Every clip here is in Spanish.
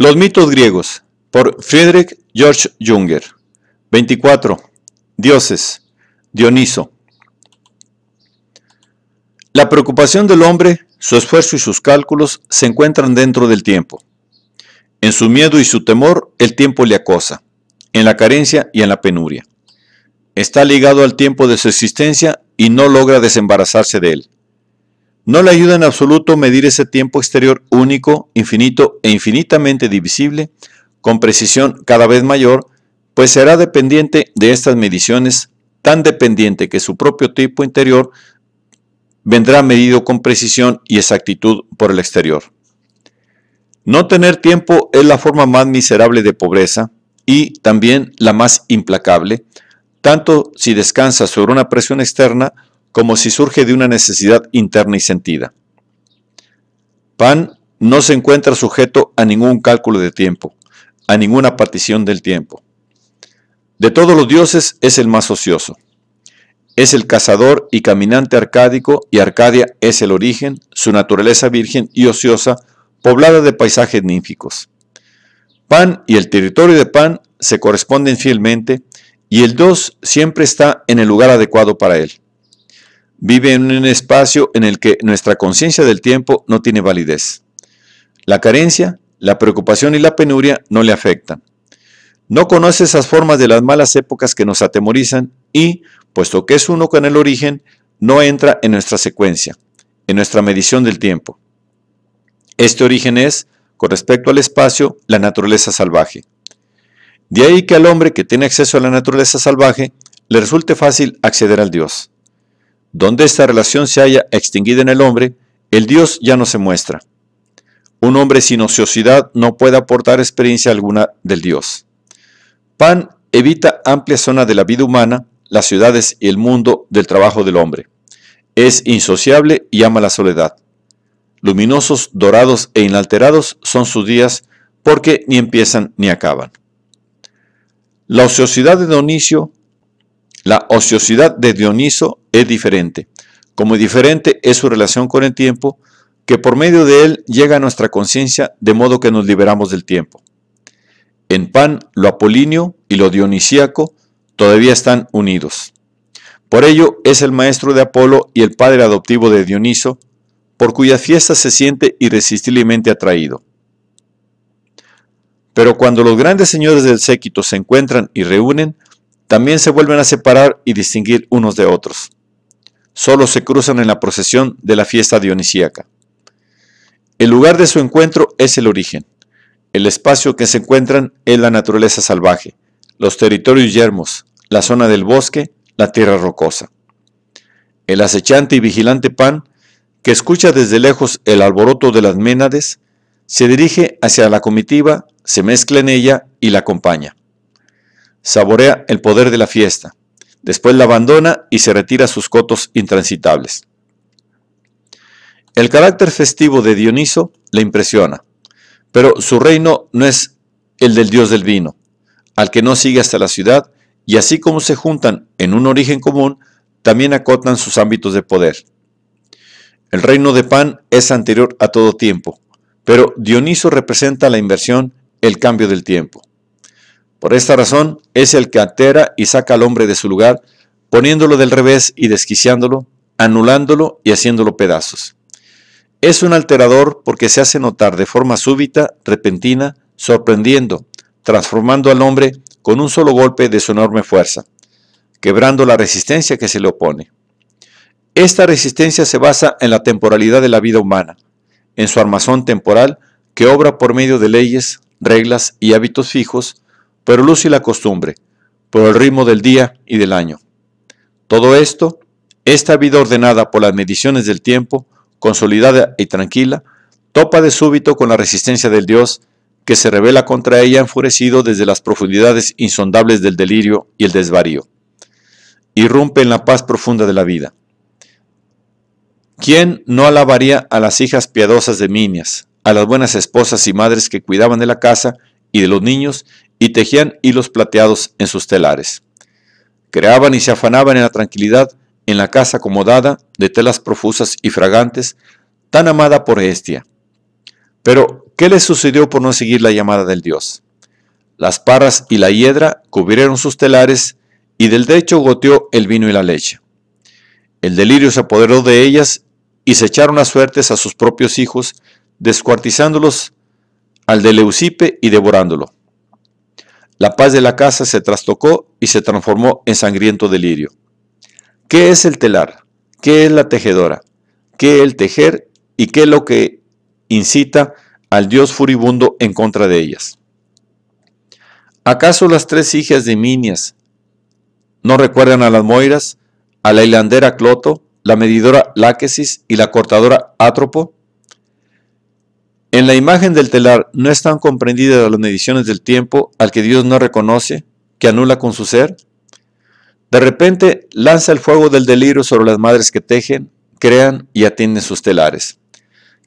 Los mitos griegos por Friedrich George Junger. 24. Dioses. Dioniso. La preocupación del hombre, su esfuerzo y sus cálculos se encuentran dentro del tiempo. En su miedo y su temor, el tiempo le acosa, en la carencia y en la penuria. Está ligado al tiempo de su existencia y no logra desembarazarse de él. No le ayuda en absoluto medir ese tiempo exterior único, infinito e infinitamente divisible, con precisión cada vez mayor, pues será dependiente de estas mediciones, tan dependiente que su propio tipo interior vendrá medido con precisión y exactitud por el exterior. No tener tiempo es la forma más miserable de pobreza y también la más implacable, tanto si descansa sobre una presión externa como si surge de una necesidad interna y sentida. Pan no se encuentra sujeto a ningún cálculo de tiempo, a ninguna partición del tiempo. De todos los dioses es el más ocioso. Es el cazador y caminante arcádico y Arcadia es el origen, su naturaleza virgen y ociosa, poblada de paisajes níficos. Pan y el territorio de Pan se corresponden fielmente y el dos siempre está en el lugar adecuado para él vive en un espacio en el que nuestra conciencia del tiempo no tiene validez. La carencia, la preocupación y la penuria no le afectan. No conoce esas formas de las malas épocas que nos atemorizan y, puesto que es uno con el origen, no entra en nuestra secuencia, en nuestra medición del tiempo. Este origen es, con respecto al espacio, la naturaleza salvaje. De ahí que al hombre que tiene acceso a la naturaleza salvaje le resulte fácil acceder al Dios. Donde esta relación se haya extinguido en el hombre, el Dios ya no se muestra. Un hombre sin ociosidad no puede aportar experiencia alguna del Dios. Pan evita amplias zonas de la vida humana, las ciudades y el mundo del trabajo del hombre. Es insociable y ama la soledad. Luminosos, dorados e inalterados son sus días porque ni empiezan ni acaban. La ociosidad de Donicio la ociosidad de Dioniso es diferente, como diferente es su relación con el tiempo, que por medio de él llega a nuestra conciencia de modo que nos liberamos del tiempo. En Pan, lo apolinio y lo dionisíaco todavía están unidos. Por ello es el maestro de Apolo y el padre adoptivo de Dioniso, por cuya fiesta se siente irresistiblemente atraído. Pero cuando los grandes señores del séquito se encuentran y reúnen, también se vuelven a separar y distinguir unos de otros. Solo se cruzan en la procesión de la fiesta dionisíaca. El lugar de su encuentro es el origen. El espacio que se encuentran es la naturaleza salvaje, los territorios yermos, la zona del bosque, la tierra rocosa. El acechante y vigilante Pan, que escucha desde lejos el alboroto de las Ménades, se dirige hacia la comitiva, se mezcla en ella y la acompaña saborea el poder de la fiesta, después la abandona y se retira a sus cotos intransitables. El carácter festivo de Dioniso le impresiona, pero su reino no es el del dios del vino, al que no sigue hasta la ciudad, y así como se juntan en un origen común, también acotan sus ámbitos de poder. El reino de Pan es anterior a todo tiempo, pero Dioniso representa la inversión, el cambio del tiempo. Por esta razón es el que altera y saca al hombre de su lugar, poniéndolo del revés y desquiciándolo, anulándolo y haciéndolo pedazos. Es un alterador porque se hace notar de forma súbita, repentina, sorprendiendo, transformando al hombre con un solo golpe de su enorme fuerza, quebrando la resistencia que se le opone. Esta resistencia se basa en la temporalidad de la vida humana, en su armazón temporal que obra por medio de leyes, reglas y hábitos fijos, pero luz y la costumbre, por el ritmo del día y del año. Todo esto, esta vida ordenada por las mediciones del tiempo, consolidada y tranquila, topa de súbito con la resistencia del Dios que se revela contra ella enfurecido desde las profundidades insondables del delirio y el desvarío. Irrumpe en la paz profunda de la vida. ¿Quién no alabaría a las hijas piadosas de Minias, a las buenas esposas y madres que cuidaban de la casa y de los niños y tejían hilos plateados en sus telares. Creaban y se afanaban en la tranquilidad en la casa acomodada de telas profusas y fragantes, tan amada por Estia. Pero, ¿qué les sucedió por no seguir la llamada del dios? Las parras y la hiedra cubrieron sus telares y del derecho goteó el vino y la leche. El delirio se apoderó de ellas y se echaron las suertes a sus propios hijos, descuartizándolos al de Leucipe y devorándolo. La paz de la casa se trastocó y se transformó en sangriento delirio. ¿Qué es el telar? ¿Qué es la tejedora? ¿Qué el tejer? ¿Y qué es lo que incita al dios furibundo en contra de ellas? ¿Acaso las tres hijas de Minias no recuerdan a las Moiras, a la hilandera Cloto, la medidora Láquesis y la cortadora Átropo? En la imagen del telar no están comprendidas las mediciones del tiempo al que Dios no reconoce, que anula con su ser. De repente lanza el fuego del delirio sobre las madres que tejen, crean y atienden sus telares,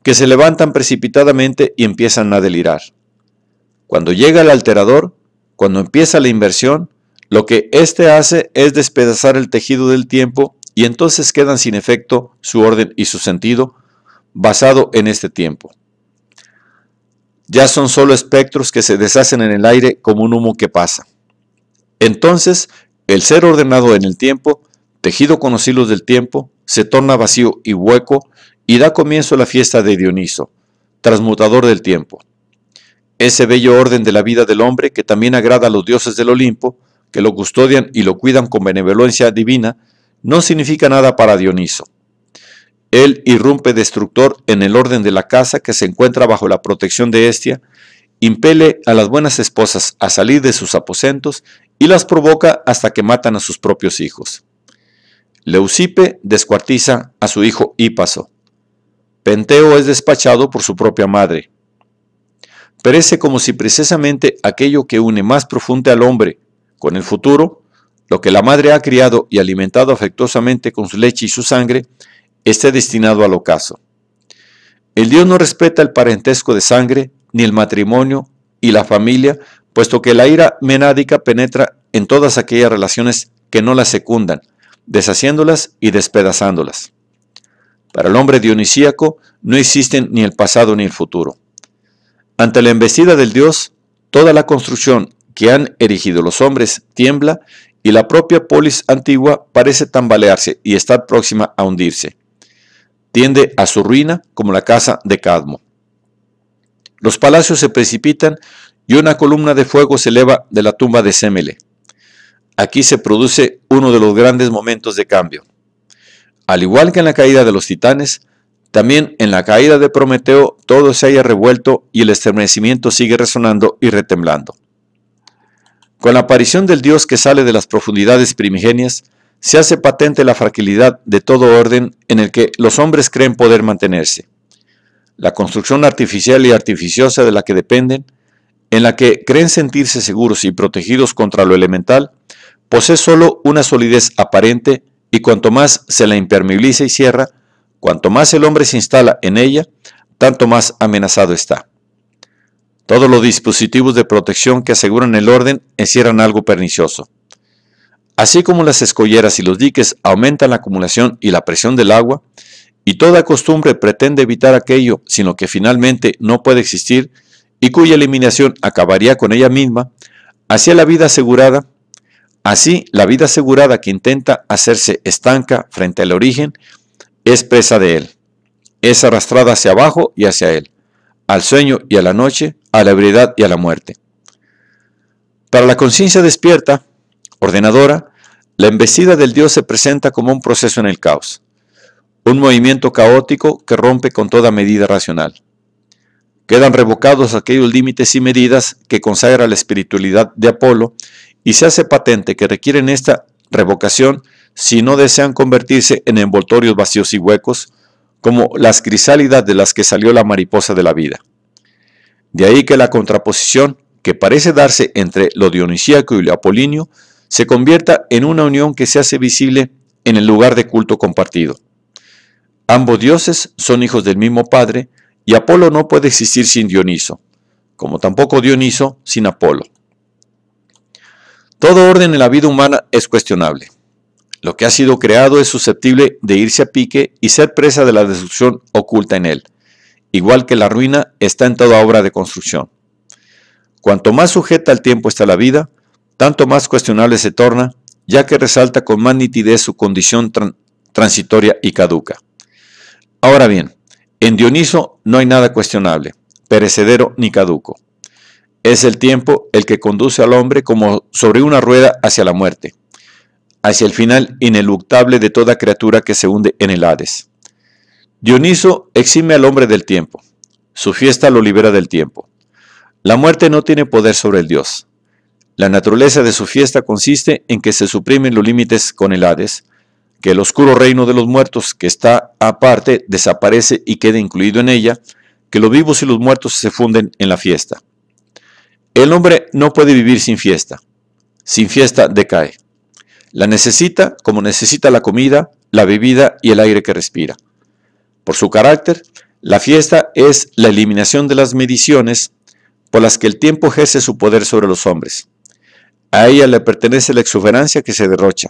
que se levantan precipitadamente y empiezan a delirar. Cuando llega el alterador, cuando empieza la inversión, lo que éste hace es despedazar el tejido del tiempo y entonces quedan sin efecto su orden y su sentido basado en este tiempo ya son solo espectros que se deshacen en el aire como un humo que pasa. Entonces, el ser ordenado en el tiempo, tejido con los hilos del tiempo, se torna vacío y hueco y da comienzo a la fiesta de Dioniso, transmutador del tiempo. Ese bello orden de la vida del hombre que también agrada a los dioses del Olimpo, que lo custodian y lo cuidan con benevolencia divina, no significa nada para Dioniso. Él irrumpe destructor en el orden de la casa que se encuentra bajo la protección de Estia, impele a las buenas esposas a salir de sus aposentos y las provoca hasta que matan a sus propios hijos. Leucipe descuartiza a su hijo Hípaso. Penteo es despachado por su propia madre. Perece como si precisamente aquello que une más profundo al hombre con el futuro, lo que la madre ha criado y alimentado afectuosamente con su leche y su sangre, esté destinado al ocaso. El Dios no respeta el parentesco de sangre, ni el matrimonio y la familia, puesto que la ira menádica penetra en todas aquellas relaciones que no las secundan, deshaciéndolas y despedazándolas. Para el hombre dionisíaco no existen ni el pasado ni el futuro. Ante la embestida del Dios, toda la construcción que han erigido los hombres tiembla y la propia polis antigua parece tambalearse y estar próxima a hundirse tiende a su ruina como la casa de Cadmo. Los palacios se precipitan y una columna de fuego se eleva de la tumba de Semele. Aquí se produce uno de los grandes momentos de cambio. Al igual que en la caída de los titanes, también en la caída de Prometeo todo se haya revuelto y el estremecimiento sigue resonando y retemblando. Con la aparición del Dios que sale de las profundidades primigenias, se hace patente la fragilidad de todo orden en el que los hombres creen poder mantenerse. La construcción artificial y artificiosa de la que dependen, en la que creen sentirse seguros y protegidos contra lo elemental, posee solo una solidez aparente y cuanto más se la impermeabiliza y cierra, cuanto más el hombre se instala en ella, tanto más amenazado está. Todos los dispositivos de protección que aseguran el orden encierran algo pernicioso. Así como las escolleras y los diques aumentan la acumulación y la presión del agua, y toda costumbre pretende evitar aquello sino que finalmente no puede existir y cuya eliminación acabaría con ella misma, hacia la vida asegurada, así la vida asegurada que intenta hacerse estanca frente al origen es presa de él, es arrastrada hacia abajo y hacia él, al sueño y a la noche, a la ebriedad y a la muerte. Para la conciencia despierta, ordenadora, la embestida del Dios se presenta como un proceso en el caos, un movimiento caótico que rompe con toda medida racional. Quedan revocados aquellos límites y medidas que consagra la espiritualidad de Apolo y se hace patente que requieren esta revocación si no desean convertirse en envoltorios vacíos y huecos, como las crisálidas de las que salió la mariposa de la vida. De ahí que la contraposición que parece darse entre lo dionisíaco y lo apolíneo se convierta en una unión que se hace visible en el lugar de culto compartido. Ambos dioses son hijos del mismo Padre y Apolo no puede existir sin Dioniso, como tampoco Dioniso sin Apolo. Todo orden en la vida humana es cuestionable. Lo que ha sido creado es susceptible de irse a pique y ser presa de la destrucción oculta en él, igual que la ruina está en toda obra de construcción. Cuanto más sujeta al tiempo está la vida, tanto más cuestionable se torna, ya que resalta con más nitidez su condición transitoria y caduca. Ahora bien, en Dioniso no hay nada cuestionable, perecedero ni caduco. Es el tiempo el que conduce al hombre como sobre una rueda hacia la muerte, hacia el final ineluctable de toda criatura que se hunde en el Hades. Dioniso exime al hombre del tiempo, su fiesta lo libera del tiempo. La muerte no tiene poder sobre el Dios, la naturaleza de su fiesta consiste en que se suprimen los límites con el Hades, que el oscuro reino de los muertos que está aparte desaparece y queda incluido en ella, que los vivos y los muertos se funden en la fiesta. El hombre no puede vivir sin fiesta. Sin fiesta decae. La necesita como necesita la comida, la bebida y el aire que respira. Por su carácter, la fiesta es la eliminación de las mediciones por las que el tiempo ejerce su poder sobre los hombres. A ella le pertenece la exuberancia que se derrocha.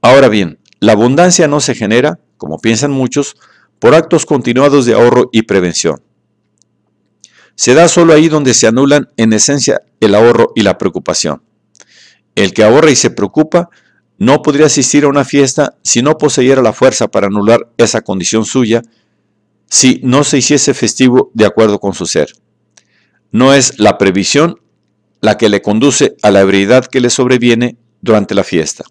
Ahora bien, la abundancia no se genera, como piensan muchos, por actos continuados de ahorro y prevención. Se da solo ahí donde se anulan en esencia el ahorro y la preocupación. El que ahorra y se preocupa no podría asistir a una fiesta si no poseyera la fuerza para anular esa condición suya, si no se hiciese festivo de acuerdo con su ser. No es la previsión la que le conduce a la ebriedad que le sobreviene durante la fiesta.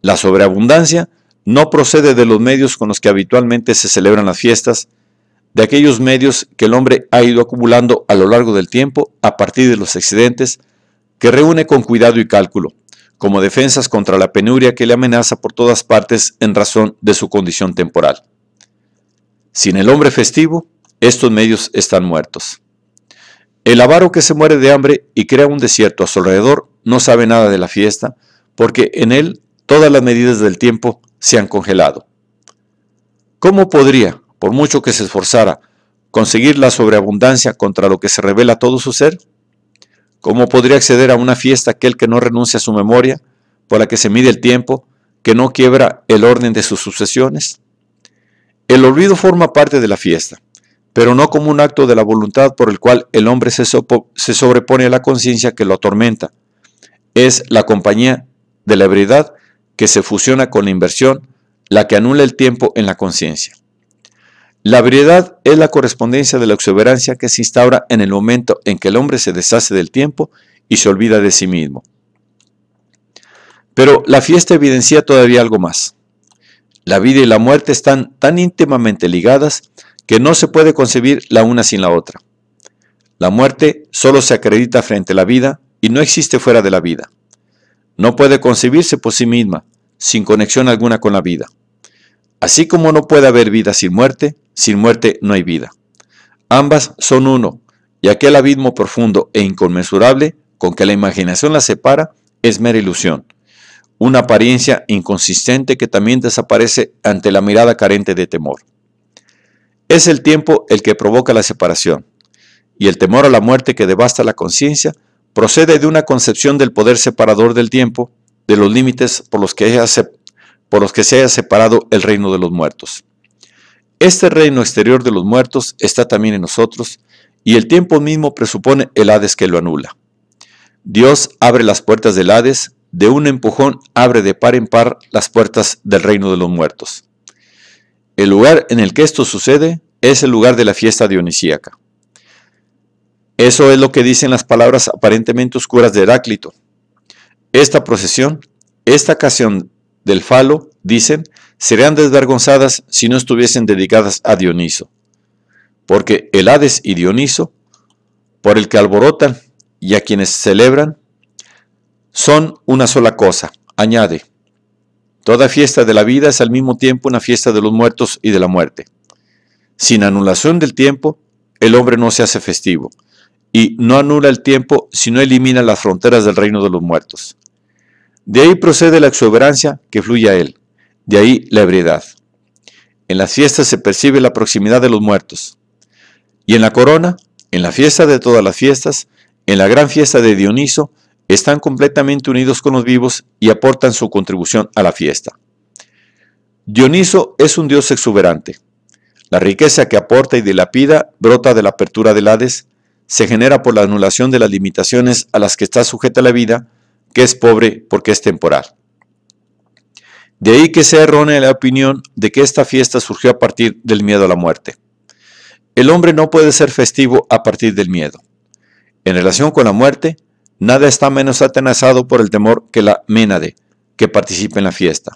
La sobreabundancia no procede de los medios con los que habitualmente se celebran las fiestas, de aquellos medios que el hombre ha ido acumulando a lo largo del tiempo a partir de los excedentes, que reúne con cuidado y cálculo, como defensas contra la penuria que le amenaza por todas partes en razón de su condición temporal. Sin el hombre festivo, estos medios están muertos. El avaro que se muere de hambre y crea un desierto a su alrededor no sabe nada de la fiesta, porque en él todas las medidas del tiempo se han congelado. ¿Cómo podría, por mucho que se esforzara, conseguir la sobreabundancia contra lo que se revela todo su ser? ¿Cómo podría acceder a una fiesta aquel que no renuncia a su memoria, por la que se mide el tiempo, que no quiebra el orden de sus sucesiones? El olvido forma parte de la fiesta pero no como un acto de la voluntad por el cual el hombre se, se sobrepone a la conciencia que lo atormenta. Es la compañía de la ebriedad que se fusiona con la inversión, la que anula el tiempo en la conciencia. La ebriedad es la correspondencia de la exuberancia que se instaura en el momento en que el hombre se deshace del tiempo y se olvida de sí mismo. Pero la fiesta evidencia todavía algo más. La vida y la muerte están tan íntimamente ligadas que no se puede concebir la una sin la otra. La muerte solo se acredita frente a la vida y no existe fuera de la vida. No puede concebirse por sí misma, sin conexión alguna con la vida. Así como no puede haber vida sin muerte, sin muerte no hay vida. Ambas son uno, y aquel abismo profundo e inconmensurable con que la imaginación las separa es mera ilusión, una apariencia inconsistente que también desaparece ante la mirada carente de temor. Es el tiempo el que provoca la separación, y el temor a la muerte que devasta la conciencia procede de una concepción del poder separador del tiempo, de los límites por los que, por los que se haya separado el reino de los muertos. Este reino exterior de los muertos está también en nosotros, y el tiempo mismo presupone el Hades que lo anula. Dios abre las puertas del Hades, de un empujón abre de par en par las puertas del reino de los muertos. El lugar en el que esto sucede es el lugar de la fiesta dionisíaca. Eso es lo que dicen las palabras aparentemente oscuras de Heráclito. Esta procesión, esta ocasión del falo, dicen, serían desvergonzadas si no estuviesen dedicadas a Dioniso. Porque el Hades y Dioniso, por el que alborotan y a quienes celebran, son una sola cosa, añade, Toda fiesta de la vida es al mismo tiempo una fiesta de los muertos y de la muerte. Sin anulación del tiempo, el hombre no se hace festivo, y no anula el tiempo si no elimina las fronteras del reino de los muertos. De ahí procede la exuberancia que fluye a él, de ahí la ebriedad. En las fiestas se percibe la proximidad de los muertos. Y en la corona, en la fiesta de todas las fiestas, en la gran fiesta de Dioniso, están completamente unidos con los vivos y aportan su contribución a la fiesta. Dioniso es un dios exuberante. La riqueza que aporta y dilapida brota de la apertura del Hades, se genera por la anulación de las limitaciones a las que está sujeta la vida, que es pobre porque es temporal. De ahí que sea errónea la opinión de que esta fiesta surgió a partir del miedo a la muerte. El hombre no puede ser festivo a partir del miedo. En relación con la muerte, Nada está menos atenazado por el temor que la ménade, que participe en la fiesta.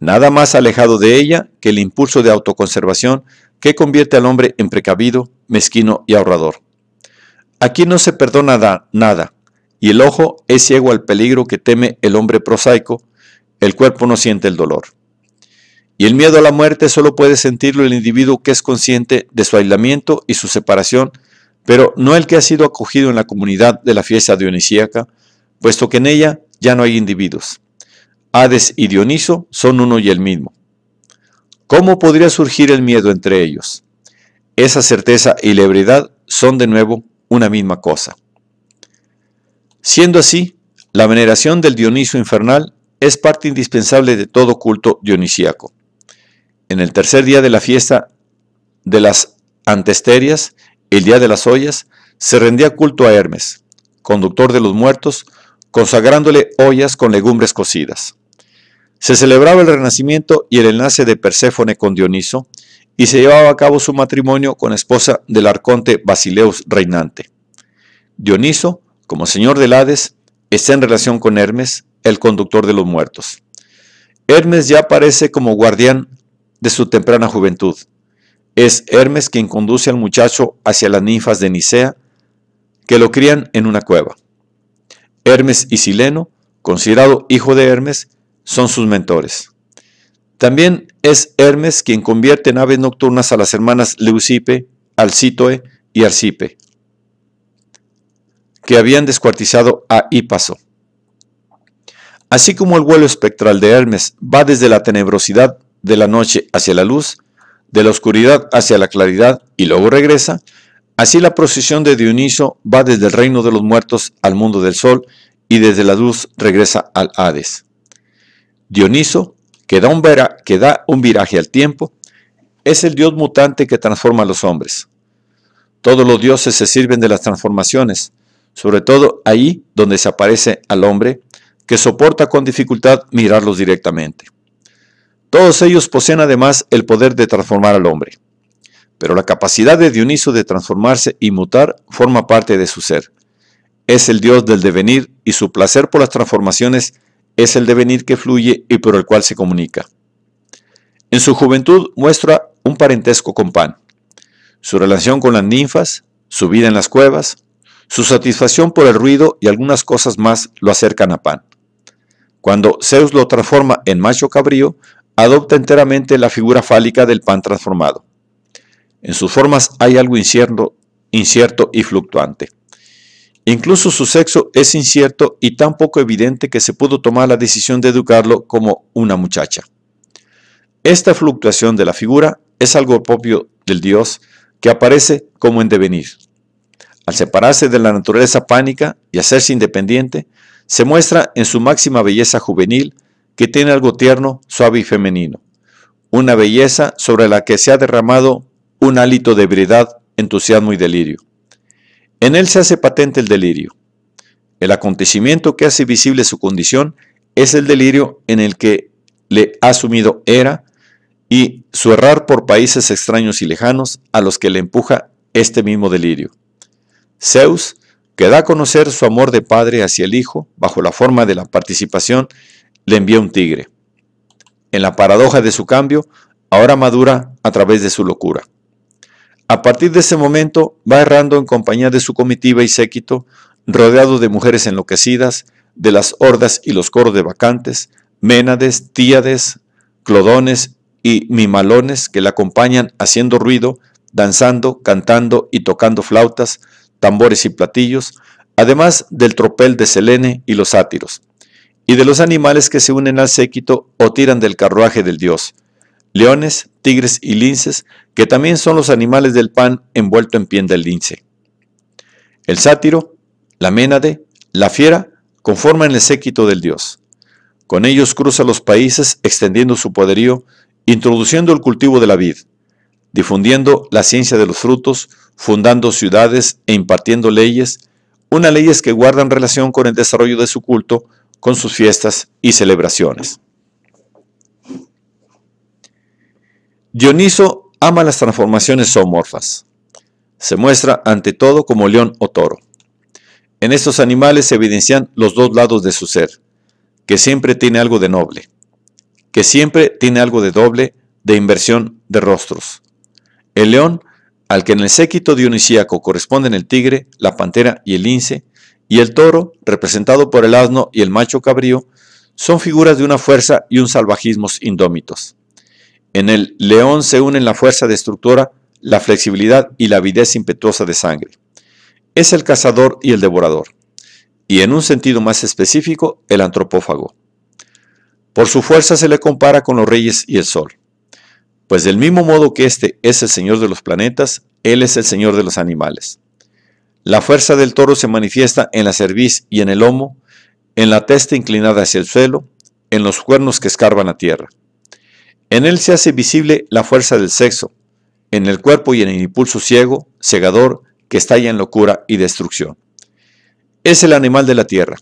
Nada más alejado de ella que el impulso de autoconservación que convierte al hombre en precavido, mezquino y ahorrador. Aquí no se perdona nada, y el ojo es ciego al peligro que teme el hombre prosaico, el cuerpo no siente el dolor. Y el miedo a la muerte solo puede sentirlo el individuo que es consciente de su aislamiento y su separación pero no el que ha sido acogido en la comunidad de la fiesta dionisíaca, puesto que en ella ya no hay individuos. Hades y Dioniso son uno y el mismo. ¿Cómo podría surgir el miedo entre ellos? Esa certeza y la ebriedad son de nuevo una misma cosa. Siendo así, la veneración del Dioniso infernal es parte indispensable de todo culto dionisíaco. En el tercer día de la fiesta de las antesterias, el día de las ollas se rendía culto a Hermes, conductor de los muertos, consagrándole ollas con legumbres cocidas. Se celebraba el renacimiento y el enlace de Perséfone con Dioniso, y se llevaba a cabo su matrimonio con esposa del arconte Basileus reinante. Dioniso, como señor del Hades, está en relación con Hermes, el conductor de los muertos. Hermes ya aparece como guardián de su temprana juventud. Es Hermes quien conduce al muchacho hacia las ninfas de Nicea, que lo crían en una cueva. Hermes y Sileno, considerado hijo de Hermes, son sus mentores. También es Hermes quien convierte en aves nocturnas a las hermanas Leucipe, Alcitoe y Arcipe, que habían descuartizado a Ípaso. Así como el vuelo espectral de Hermes va desde la tenebrosidad de la noche hacia la luz, de la oscuridad hacia la claridad y luego regresa, así la procesión de Dioniso va desde el reino de los muertos al mundo del sol y desde la luz regresa al Hades. Dioniso, que da un, vera, que da un viraje al tiempo, es el dios mutante que transforma a los hombres. Todos los dioses se sirven de las transformaciones, sobre todo ahí donde se aparece al hombre, que soporta con dificultad mirarlos directamente. Todos ellos poseen además el poder de transformar al hombre. Pero la capacidad de Dioniso de transformarse y mutar forma parte de su ser. Es el dios del devenir y su placer por las transformaciones es el devenir que fluye y por el cual se comunica. En su juventud muestra un parentesco con Pan. Su relación con las ninfas, su vida en las cuevas, su satisfacción por el ruido y algunas cosas más lo acercan a Pan. Cuando Zeus lo transforma en macho cabrío, adopta enteramente la figura fálica del pan transformado. En sus formas hay algo incierto, incierto y fluctuante. Incluso su sexo es incierto y tan poco evidente que se pudo tomar la decisión de educarlo como una muchacha. Esta fluctuación de la figura es algo propio del Dios que aparece como en devenir. Al separarse de la naturaleza pánica y hacerse independiente, se muestra en su máxima belleza juvenil que tiene algo tierno, suave y femenino, una belleza sobre la que se ha derramado un hálito de ebriedad, entusiasmo y delirio. En él se hace patente el delirio. El acontecimiento que hace visible su condición es el delirio en el que le ha sumido era y su errar por países extraños y lejanos a los que le empuja este mismo delirio. Zeus, que da a conocer su amor de padre hacia el hijo bajo la forma de la participación le envía un tigre. En la paradoja de su cambio, ahora madura a través de su locura. A partir de ese momento va errando en compañía de su comitiva y séquito, rodeado de mujeres enloquecidas, de las hordas y los coros de vacantes, ménades, tíades, clodones y mimalones que le acompañan haciendo ruido, danzando, cantando y tocando flautas, tambores y platillos, además del tropel de Selene y los sátiros y de los animales que se unen al séquito o tiran del carruaje del dios, leones, tigres y linces, que también son los animales del pan envuelto en piel del lince. El sátiro, la ménade, la fiera, conforman el séquito del dios. Con ellos cruza los países extendiendo su poderío, introduciendo el cultivo de la vid, difundiendo la ciencia de los frutos, fundando ciudades e impartiendo leyes, unas leyes que guardan relación con el desarrollo de su culto, con sus fiestas y celebraciones. Dioniso ama las transformaciones zoomorfas. Se muestra ante todo como león o toro. En estos animales se evidencian los dos lados de su ser, que siempre tiene algo de noble, que siempre tiene algo de doble, de inversión de rostros. El león, al que en el séquito dionisíaco corresponden el tigre, la pantera y el lince, y el toro, representado por el asno y el macho cabrío, son figuras de una fuerza y un salvajismo indómitos. En el león se unen la fuerza destructora, la flexibilidad y la avidez impetuosa de sangre. Es el cazador y el devorador, y en un sentido más específico, el antropófago. Por su fuerza se le compara con los reyes y el sol, pues del mismo modo que éste es el señor de los planetas, él es el señor de los animales. La fuerza del toro se manifiesta en la cerviz y en el lomo, en la testa inclinada hacia el suelo, en los cuernos que escarban la tierra. En él se hace visible la fuerza del sexo, en el cuerpo y en el impulso ciego, cegador, que estalla en locura y destrucción. Es el animal de la tierra,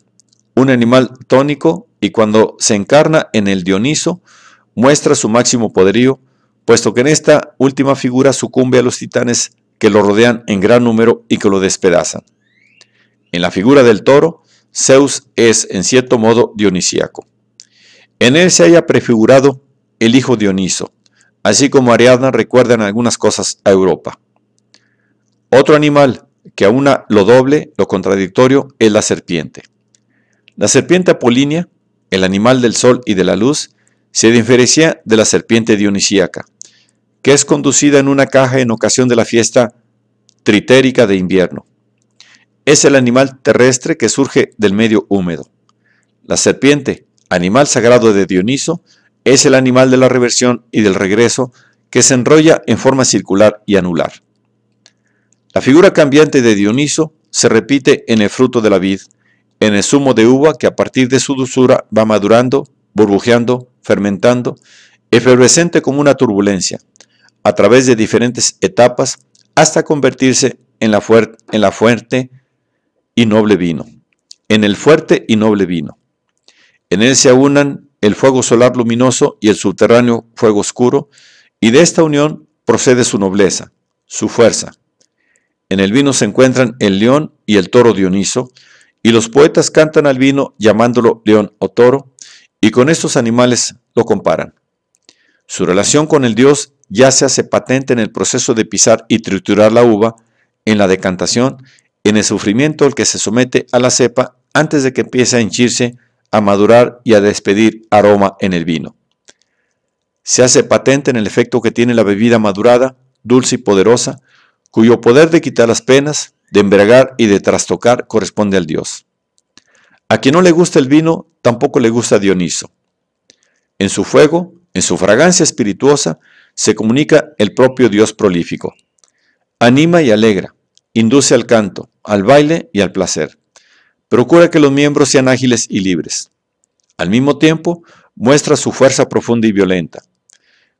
un animal tónico y cuando se encarna en el Dioniso, muestra su máximo poderío, puesto que en esta última figura sucumbe a los titanes que lo rodean en gran número y que lo despedazan. En la figura del toro, Zeus es en cierto modo dionisíaco. En él se haya prefigurado el hijo Dioniso, así como Ariadna recuerda en algunas cosas a Europa. Otro animal que aúna lo doble, lo contradictorio, es la serpiente. La serpiente apolínea, el animal del sol y de la luz, se diferencia de la serpiente dionisíaca, que es conducida en una caja en ocasión de la fiesta tritérica de invierno. Es el animal terrestre que surge del medio húmedo. La serpiente, animal sagrado de Dioniso, es el animal de la reversión y del regreso que se enrolla en forma circular y anular. La figura cambiante de Dioniso se repite en el fruto de la vid, en el zumo de uva que a partir de su dulzura va madurando, burbujeando, fermentando, efervescente como una turbulencia, a través de diferentes etapas hasta convertirse en la, en la fuerte y noble vino, en el fuerte y noble vino. En él se unan el fuego solar luminoso y el subterráneo fuego oscuro, y de esta unión procede su nobleza, su fuerza. En el vino se encuentran el león y el toro Dioniso, y los poetas cantan al vino llamándolo león o toro, y con estos animales lo comparan. Su relación con el dios ya se hace patente en el proceso de pisar y triturar la uva, en la decantación, en el sufrimiento al que se somete a la cepa antes de que empiece a hinchirse, a madurar y a despedir aroma en el vino. Se hace patente en el efecto que tiene la bebida madurada, dulce y poderosa, cuyo poder de quitar las penas, de embriagar y de trastocar corresponde al Dios. A quien no le gusta el vino, tampoco le gusta Dioniso. En su fuego, en su fragancia espirituosa, se comunica el propio Dios prolífico. Anima y alegra, induce al canto, al baile y al placer. Procura que los miembros sean ágiles y libres. Al mismo tiempo, muestra su fuerza profunda y violenta.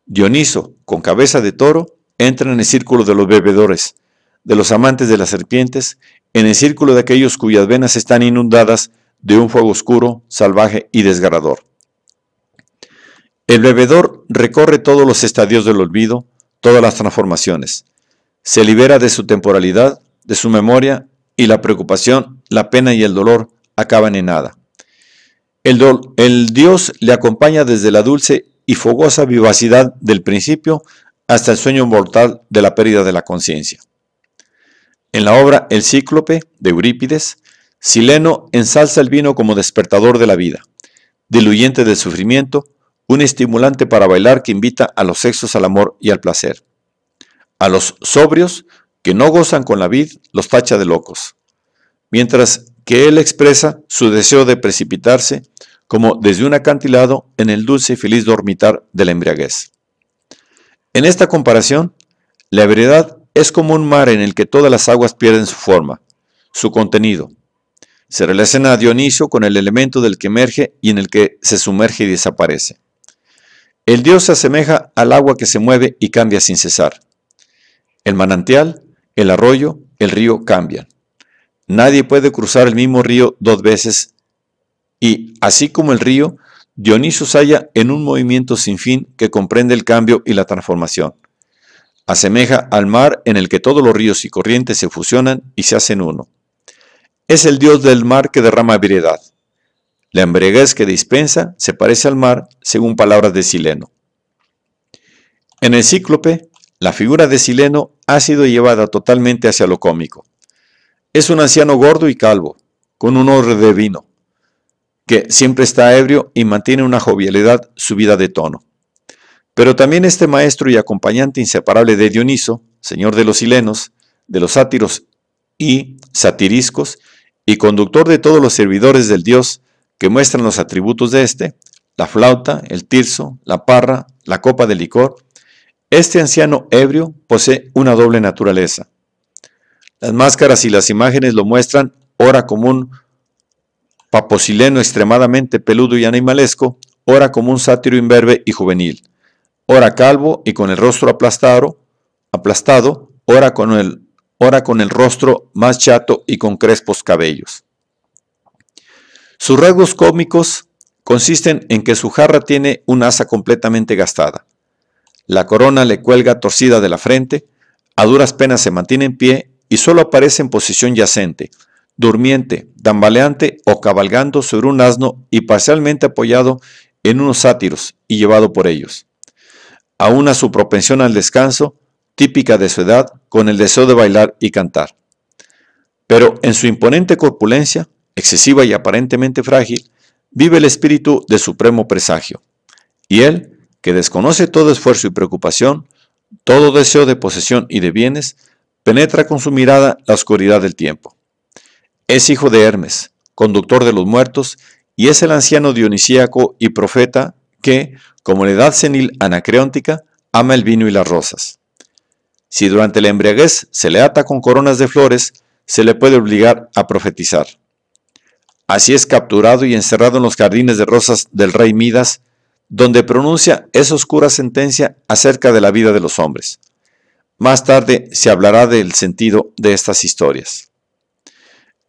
Dioniso, con cabeza de toro, entra en el círculo de los bebedores, de los amantes de las serpientes, en el círculo de aquellos cuyas venas están inundadas de un fuego oscuro, salvaje y desgarrador. El bebedor recorre todos los estadios del olvido, todas las transformaciones. Se libera de su temporalidad, de su memoria, y la preocupación, la pena y el dolor acaban en nada. El, Dios le acompaña desde la dulce y fogosa vivacidad del principio hasta el sueño mortal de la pérdida de la conciencia. En la obra El Cíclope de Eurípides, Sileno ensalza el vino como despertador de la vida, diluyente del sufrimiento, un estimulante para bailar que invita a los sexos al amor y al placer. A los sobrios, que no gozan con la vid, los tacha de locos, mientras que él expresa su deseo de precipitarse como desde un acantilado en el dulce y feliz dormitar de la embriaguez. En esta comparación, la ebriedad es como un mar en el que todas las aguas pierden su forma, su contenido. Se relaciona a Dionisio con el elemento del que emerge y en el que se sumerge y desaparece. El Dios se asemeja al agua que se mueve y cambia sin cesar. El manantial, el arroyo, el río cambian. Nadie puede cruzar el mismo río dos veces y, así como el río, Dioniso halla en un movimiento sin fin que comprende el cambio y la transformación. Asemeja al mar en el que todos los ríos y corrientes se fusionan y se hacen uno. Es el dios del mar que derrama viriedad. La embriaguez que dispensa se parece al mar, según palabras de Sileno. En el cíclope, la figura de Sileno ha sido llevada totalmente hacia lo cómico. Es un anciano gordo y calvo, con un olor de vino, que siempre está ebrio y mantiene una jovialidad subida de tono. Pero también este maestro y acompañante inseparable de Dioniso, señor de los silenos, de los sátiros y satiriscos, y conductor de todos los servidores del dios, que muestran los atributos de este: la flauta, el tirso, la parra, la copa de licor, este anciano ebrio posee una doble naturaleza. Las máscaras y las imágenes lo muestran ora como un paposileno extremadamente peludo y animalesco, ora como un sátiro imberbe y juvenil, ora calvo y con el rostro aplastado, aplastado, ora con ora con el rostro más chato y con crespos cabellos. Sus rasgos cómicos consisten en que su jarra tiene un asa completamente gastada. La corona le cuelga torcida de la frente, a duras penas se mantiene en pie y solo aparece en posición yacente, durmiente, tambaleante o cabalgando sobre un asno y parcialmente apoyado en unos sátiros y llevado por ellos. Aún a su propensión al descanso, típica de su edad, con el deseo de bailar y cantar. Pero en su imponente corpulencia excesiva y aparentemente frágil, vive el espíritu de supremo presagio. Y él, que desconoce todo esfuerzo y preocupación, todo deseo de posesión y de bienes, penetra con su mirada la oscuridad del tiempo. Es hijo de Hermes, conductor de los muertos, y es el anciano dionisíaco y profeta que, como la edad senil anacreóntica, ama el vino y las rosas. Si durante la embriaguez se le ata con coronas de flores, se le puede obligar a profetizar. Así es capturado y encerrado en los jardines de rosas del rey Midas, donde pronuncia esa oscura sentencia acerca de la vida de los hombres. Más tarde se hablará del sentido de estas historias.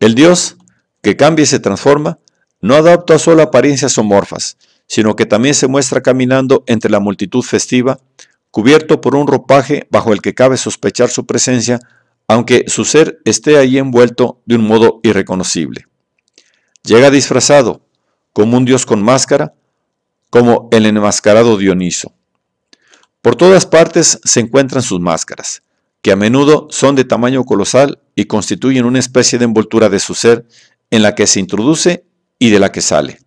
El Dios, que cambia y se transforma, no adapta solo apariencias homorfas, sino que también se muestra caminando entre la multitud festiva, cubierto por un ropaje bajo el que cabe sospechar su presencia, aunque su ser esté ahí envuelto de un modo irreconocible. Llega disfrazado, como un dios con máscara, como el enmascarado Dioniso. Por todas partes se encuentran sus máscaras, que a menudo son de tamaño colosal y constituyen una especie de envoltura de su ser en la que se introduce y de la que sale.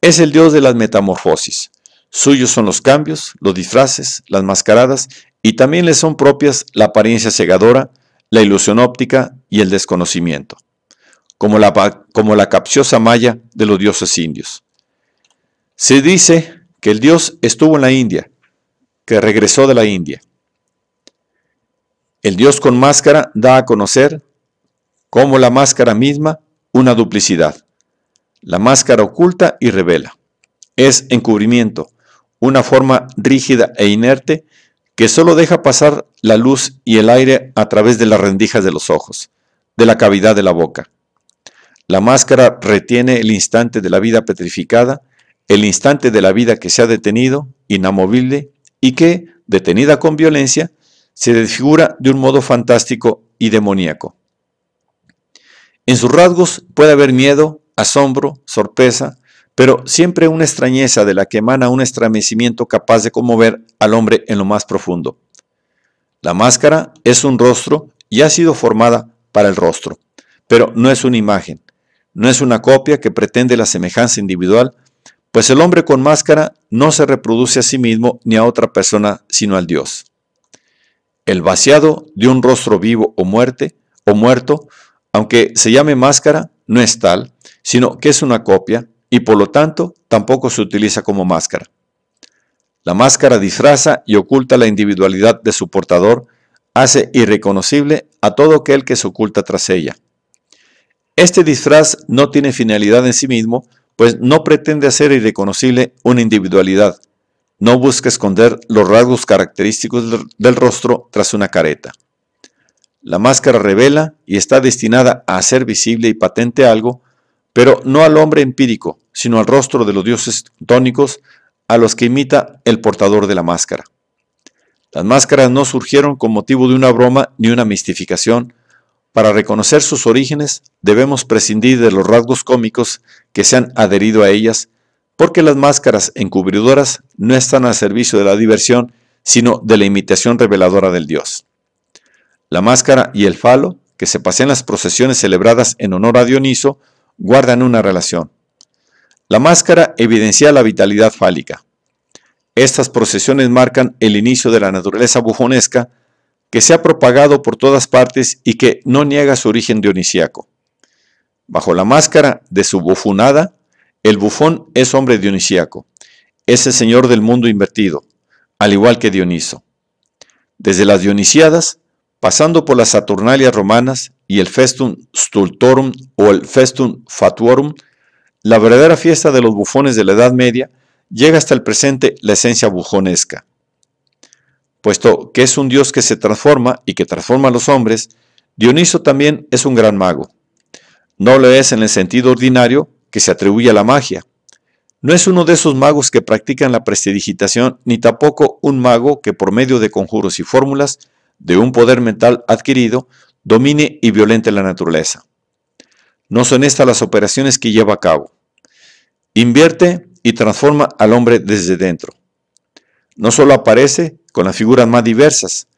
Es el dios de las metamorfosis. Suyos son los cambios, los disfraces, las mascaradas y también le son propias la apariencia cegadora, la ilusión óptica y el desconocimiento como la, como la capciosa malla de los dioses indios. Se dice que el dios estuvo en la India, que regresó de la India. El dios con máscara da a conocer, como la máscara misma, una duplicidad. La máscara oculta y revela. Es encubrimiento, una forma rígida e inerte que solo deja pasar la luz y el aire a través de las rendijas de los ojos, de la cavidad de la boca. La máscara retiene el instante de la vida petrificada, el instante de la vida que se ha detenido, inamovible, y que, detenida con violencia, se desfigura de un modo fantástico y demoníaco. En sus rasgos puede haber miedo, asombro, sorpresa, pero siempre una extrañeza de la que emana un estremecimiento capaz de conmover al hombre en lo más profundo. La máscara es un rostro y ha sido formada para el rostro, pero no es una imagen no es una copia que pretende la semejanza individual, pues el hombre con máscara no se reproduce a sí mismo ni a otra persona sino al Dios. El vaciado de un rostro vivo o muerte o muerto, aunque se llame máscara, no es tal, sino que es una copia y por lo tanto tampoco se utiliza como máscara. La máscara disfraza y oculta la individualidad de su portador, hace irreconocible a todo aquel que se oculta tras ella. Este disfraz no tiene finalidad en sí mismo, pues no pretende hacer irreconocible una individualidad. No busca esconder los rasgos característicos del rostro tras una careta. La máscara revela y está destinada a hacer visible y patente algo, pero no al hombre empírico, sino al rostro de los dioses tónicos a los que imita el portador de la máscara. Las máscaras no surgieron con motivo de una broma ni una mistificación, para reconocer sus orígenes debemos prescindir de los rasgos cómicos que se han adherido a ellas, porque las máscaras encubridoras no están al servicio de la diversión, sino de la imitación reveladora del Dios. La máscara y el falo, que se pasean las procesiones celebradas en honor a Dioniso, guardan una relación. La máscara evidencia la vitalidad fálica. Estas procesiones marcan el inicio de la naturaleza bujonesca, que se ha propagado por todas partes y que no niega su origen dionisíaco. Bajo la máscara de su bufunada, el bufón es hombre dionisíaco, es el señor del mundo invertido, al igual que Dioniso. Desde las Dionisiadas, pasando por las Saturnalias romanas y el Festum Stultorum o el Festum Fatuorum, la verdadera fiesta de los bufones de la Edad Media llega hasta el presente la esencia bufonesca puesto que es un dios que se transforma y que transforma a los hombres, Dioniso también es un gran mago. No lo es en el sentido ordinario que se atribuye a la magia. No es uno de esos magos que practican la prestidigitación, ni tampoco un mago que por medio de conjuros y fórmulas de un poder mental adquirido domine y violente la naturaleza. No son estas las operaciones que lleva a cabo. Invierte y transforma al hombre desde dentro. No solo aparece, con las figuras más diversas.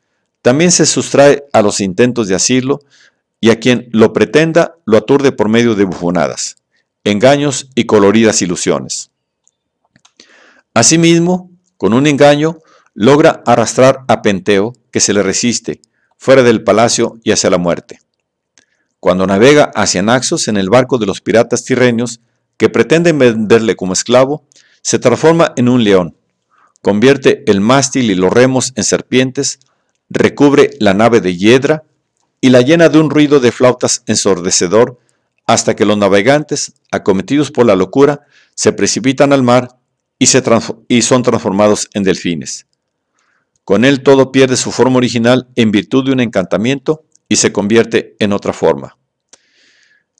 También se sustrae a los intentos de asilo y a quien lo pretenda lo aturde por medio de bufonadas, engaños y coloridas ilusiones. Asimismo, con un engaño, logra arrastrar a Penteo, que se le resiste, fuera del palacio y hacia la muerte. Cuando navega hacia Naxos en el barco de los piratas tirreños, que pretenden venderle como esclavo, se transforma en un león, convierte el mástil y los remos en serpientes, recubre la nave de hiedra y la llena de un ruido de flautas ensordecedor, hasta que los navegantes, acometidos por la locura, se precipitan al mar y, se y son transformados en delfines. Con él todo pierde su forma original en virtud de un encantamiento y se convierte en otra forma.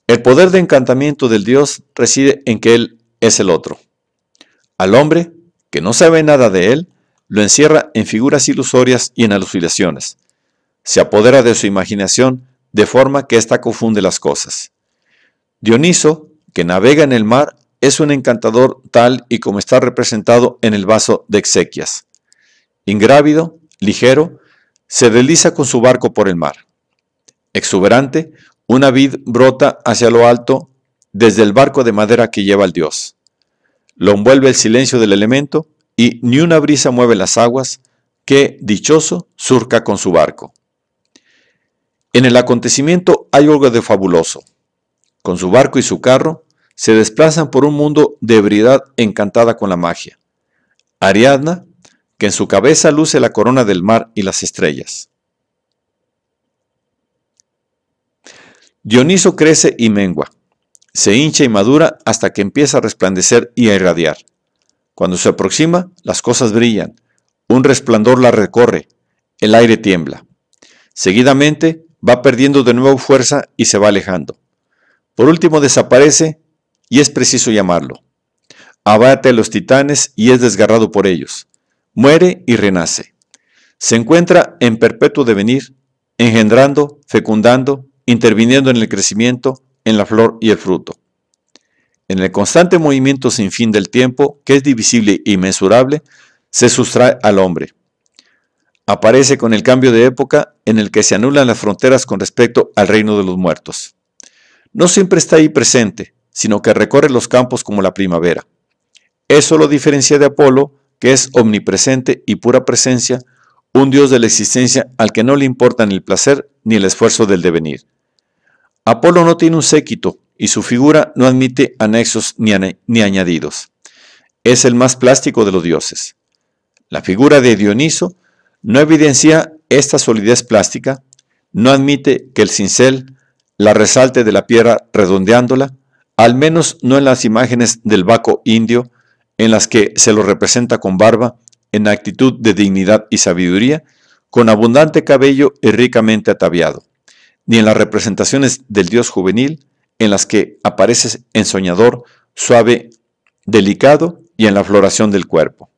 El poder de encantamiento del Dios reside en que Él es el otro. Al hombre que no sabe nada de él, lo encierra en figuras ilusorias y en alucinaciones. Se apodera de su imaginación de forma que ésta confunde las cosas. Dioniso, que navega en el mar, es un encantador tal y como está representado en el vaso de Exequias. Ingrávido, ligero, se desliza con su barco por el mar. Exuberante, una vid brota hacia lo alto desde el barco de madera que lleva el dios. Lo envuelve el silencio del elemento y ni una brisa mueve las aguas que, dichoso, surca con su barco. En el acontecimiento hay algo de fabuloso. Con su barco y su carro, se desplazan por un mundo de ebriedad encantada con la magia. Ariadna, que en su cabeza luce la corona del mar y las estrellas. Dioniso crece y mengua se hincha y madura hasta que empieza a resplandecer y a irradiar. Cuando se aproxima, las cosas brillan, un resplandor la recorre, el aire tiembla. Seguidamente va perdiendo de nuevo fuerza y se va alejando. Por último desaparece y es preciso llamarlo. Abate a los titanes y es desgarrado por ellos. Muere y renace. Se encuentra en perpetuo devenir, engendrando, fecundando, interviniendo en el crecimiento, en la flor y el fruto. En el constante movimiento sin fin del tiempo, que es divisible y mensurable, se sustrae al hombre. Aparece con el cambio de época en el que se anulan las fronteras con respecto al reino de los muertos. No siempre está ahí presente, sino que recorre los campos como la primavera. Eso lo diferencia de Apolo, que es omnipresente y pura presencia, un dios de la existencia al que no le importan el placer ni el esfuerzo del devenir. Apolo no tiene un séquito y su figura no admite anexos ni, añadidos. Es el más plástico de los dioses. La figura de Dioniso no evidencia esta solidez plástica, no admite que el cincel la resalte de la piedra redondeándola, al menos no en las imágenes del Baco indio, en las que se lo representa con barba, en actitud de dignidad y sabiduría, con abundante cabello y ricamente ataviado ni en las representaciones del Dios juvenil, en las que aparece ensoñador, suave, delicado y en la floración del cuerpo.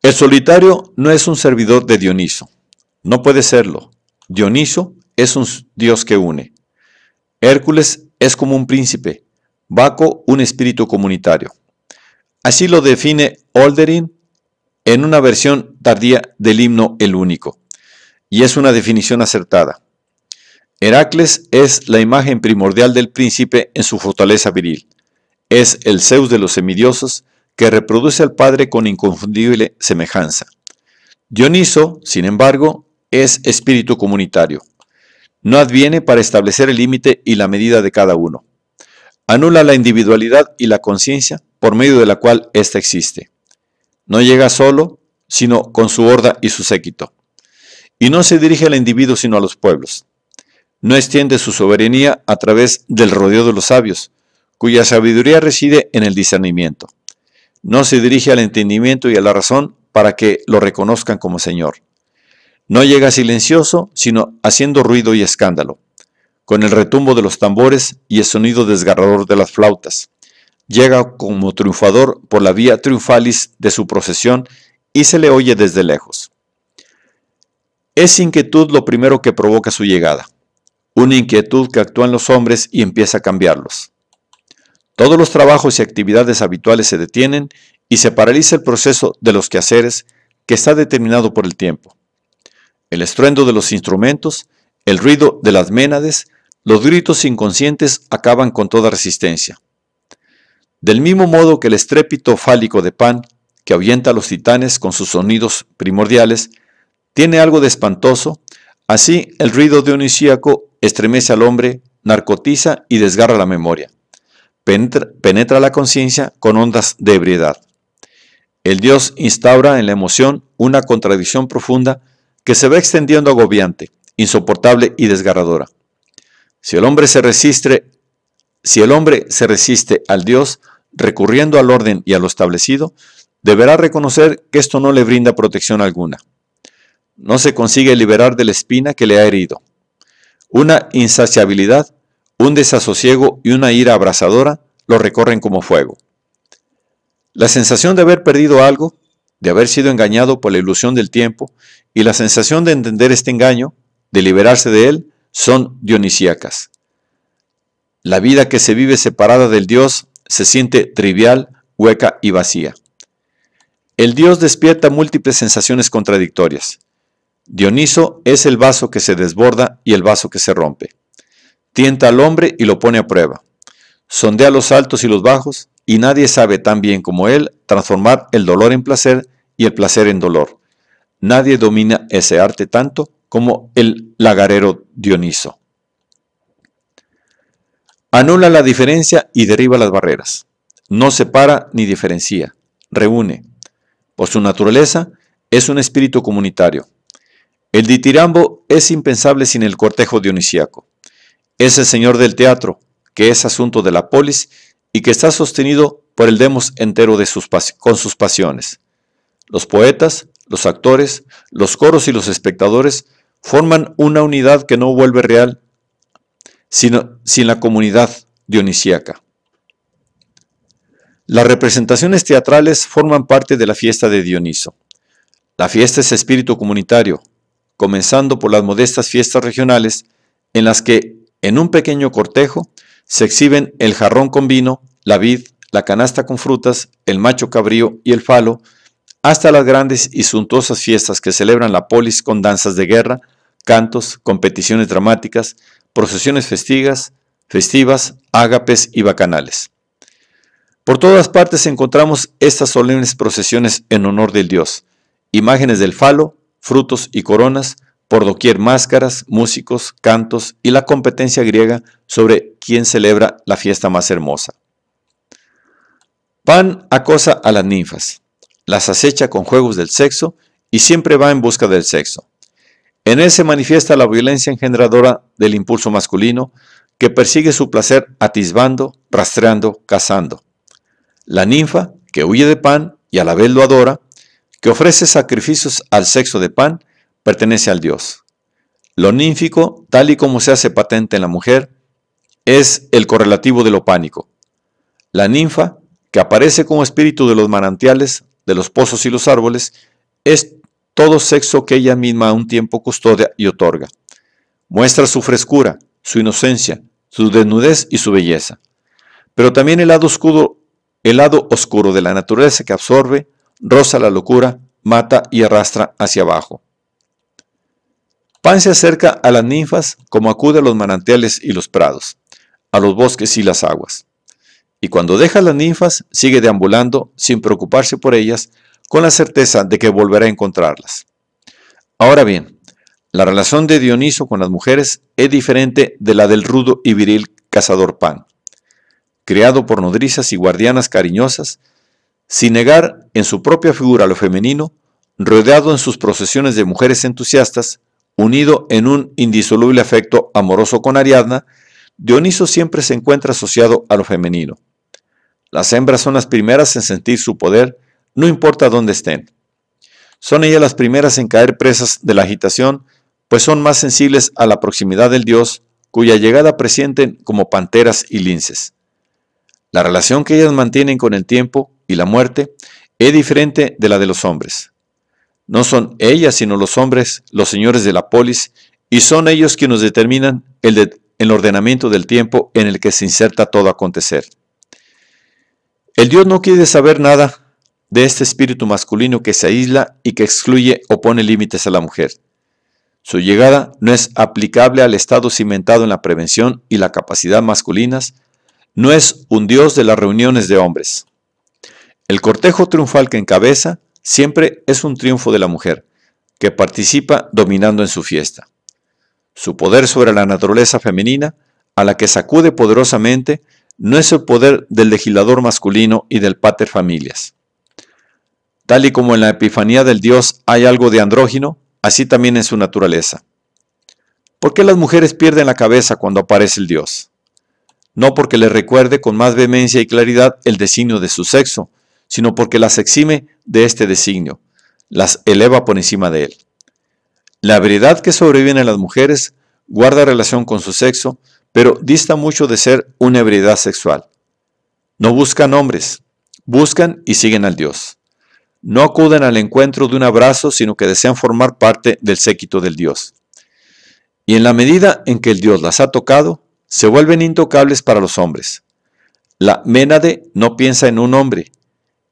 El solitario no es un servidor de Dioniso, no puede serlo. Dioniso es un dios que une. Hércules es como un príncipe, Baco un espíritu comunitario. Así lo define Olderin en una versión tardía del himno El Único. Y es una definición acertada. Heracles es la imagen primordial del príncipe en su fortaleza viril. Es el Zeus de los semidiosos que reproduce al Padre con inconfundible semejanza. Dioniso, sin embargo, es espíritu comunitario. No adviene para establecer el límite y la medida de cada uno. Anula la individualidad y la conciencia por medio de la cual ésta existe. No llega solo, sino con su horda y su séquito. Y no se dirige al individuo, sino a los pueblos. No extiende su soberanía a través del rodeo de los sabios, cuya sabiduría reside en el discernimiento. No se dirige al entendimiento y a la razón para que lo reconozcan como Señor. No llega silencioso, sino haciendo ruido y escándalo, con el retumbo de los tambores y el sonido desgarrador de las flautas. Llega como triunfador por la vía triunfalis de su procesión y se le oye desde lejos. Es inquietud lo primero que provoca su llegada, una inquietud que actúa en los hombres y empieza a cambiarlos. Todos los trabajos y actividades habituales se detienen y se paraliza el proceso de los quehaceres que está determinado por el tiempo. El estruendo de los instrumentos, el ruido de las ménades, los gritos inconscientes acaban con toda resistencia. Del mismo modo que el estrépito fálico de Pan que ahuyenta a los titanes con sus sonidos primordiales, tiene algo de espantoso, así el ruido de un isíaco estremece al hombre, narcotiza y desgarra la memoria. Penetra, penetra la conciencia con ondas de ebriedad. El Dios instaura en la emoción una contradicción profunda que se va extendiendo agobiante, insoportable y desgarradora. Si el hombre se resiste, si el hombre se resiste al Dios recurriendo al orden y a lo establecido, deberá reconocer que esto no le brinda protección alguna. No se consigue liberar de la espina que le ha herido. Una insaciabilidad, un desasosiego y una ira abrasadora lo recorren como fuego. La sensación de haber perdido algo, de haber sido engañado por la ilusión del tiempo y la sensación de entender este engaño, de liberarse de él, son dionisíacas. La vida que se vive separada del Dios se siente trivial, hueca y vacía. El dios despierta múltiples sensaciones contradictorias. Dioniso es el vaso que se desborda y el vaso que se rompe. Tienta al hombre y lo pone a prueba. Sondea los altos y los bajos, y nadie sabe tan bien como él transformar el dolor en placer y el placer en dolor. Nadie domina ese arte tanto como el lagarero Dioniso. Anula la diferencia y derriba las barreras. No separa ni diferencia. Reúne, por su naturaleza, es un espíritu comunitario. El ditirambo es impensable sin el cortejo dionisíaco. Es el señor del teatro, que es asunto de la polis y que está sostenido por el demos entero de sus con sus pasiones. Los poetas, los actores, los coros y los espectadores forman una unidad que no vuelve real sino sin la comunidad dionisíaca. Las representaciones teatrales forman parte de la fiesta de Dioniso. La fiesta es espíritu comunitario, comenzando por las modestas fiestas regionales en las que, en un pequeño cortejo, se exhiben el jarrón con vino, la vid, la canasta con frutas, el macho cabrío y el falo, hasta las grandes y suntuosas fiestas que celebran la polis con danzas de guerra, cantos, competiciones dramáticas, procesiones festivas, festivas, ágapes y bacanales. Por todas partes encontramos estas solemnes procesiones en honor del Dios. Imágenes del falo, frutos y coronas, por doquier máscaras, músicos, cantos y la competencia griega sobre quién celebra la fiesta más hermosa. Pan acosa a las ninfas, las acecha con juegos del sexo y siempre va en busca del sexo. En él se manifiesta la violencia engendradora del impulso masculino que persigue su placer atisbando, rastreando, cazando la ninfa, que huye de Pan y a la vez lo adora, que ofrece sacrificios al sexo de Pan, pertenece al dios. Lo nínfico, tal y como se hace patente en la mujer, es el correlativo de lo pánico. La ninfa, que aparece como espíritu de los manantiales, de los pozos y los árboles, es todo sexo que ella misma a un tiempo custodia y otorga. Muestra su frescura, su inocencia, su desnudez y su belleza. Pero también el lado oscuro el lado oscuro de la naturaleza que absorbe, roza la locura, mata y arrastra hacia abajo. Pan se acerca a las ninfas como acude a los manantiales y los prados, a los bosques y las aguas. Y cuando deja las ninfas, sigue deambulando sin preocuparse por ellas, con la certeza de que volverá a encontrarlas. Ahora bien, la relación de Dioniso con las mujeres es diferente de la del rudo y viril cazador Pan creado por nodrizas y guardianas cariñosas, sin negar en su propia figura lo femenino, rodeado en sus procesiones de mujeres entusiastas, unido en un indisoluble afecto amoroso con Ariadna, Dioniso siempre se encuentra asociado a lo femenino. Las hembras son las primeras en sentir su poder, no importa dónde estén. Son ellas las primeras en caer presas de la agitación, pues son más sensibles a la proximidad del dios, cuya llegada presienten como panteras y linces. La relación que ellas mantienen con el tiempo y la muerte es diferente de la de los hombres. No son ellas sino los hombres los señores de la polis y son ellos quienes determinan el, el ordenamiento del tiempo en el que se inserta todo acontecer. El Dios no quiere saber nada de este espíritu masculino que se aísla y que excluye o pone límites a la mujer. Su llegada no es aplicable al estado cimentado en la prevención y la capacidad masculinas, no es un dios de las reuniones de hombres. El cortejo triunfal que encabeza siempre es un triunfo de la mujer, que participa dominando en su fiesta. Su poder sobre la naturaleza femenina, a la que sacude poderosamente, no es el poder del legislador masculino y del pater familias. Tal y como en la epifanía del Dios hay algo de andrógino, así también en su naturaleza. ¿Por qué las mujeres pierden la cabeza cuando aparece el Dios? no porque les recuerde con más vehemencia y claridad el designio de su sexo, sino porque las exime de este designio, las eleva por encima de él. La ebriedad que sobreviene a las mujeres guarda relación con su sexo, pero dista mucho de ser una ebriedad sexual. No buscan hombres, buscan y siguen al Dios. No acuden al encuentro de un abrazo, sino que desean formar parte del séquito del Dios. Y en la medida en que el Dios las ha tocado, se vuelven intocables para los hombres. La Ménade no piensa en un hombre,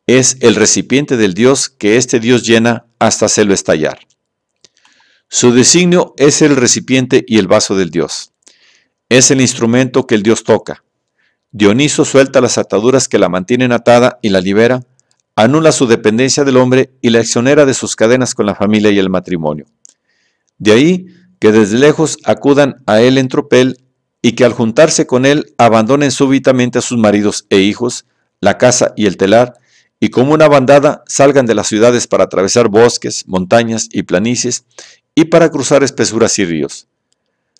es el recipiente del Dios que este Dios llena hasta hacerlo estallar. Su designio es el recipiente y el vaso del Dios. Es el instrumento que el Dios toca. Dioniso suelta las ataduras que la mantienen atada y la libera, anula su dependencia del hombre y la exonera de sus cadenas con la familia y el matrimonio. De ahí que desde lejos acudan a él en tropel y que al juntarse con él abandonen súbitamente a sus maridos e hijos, la casa y el telar, y como una bandada salgan de las ciudades para atravesar bosques, montañas y planicies, y para cruzar espesuras y ríos.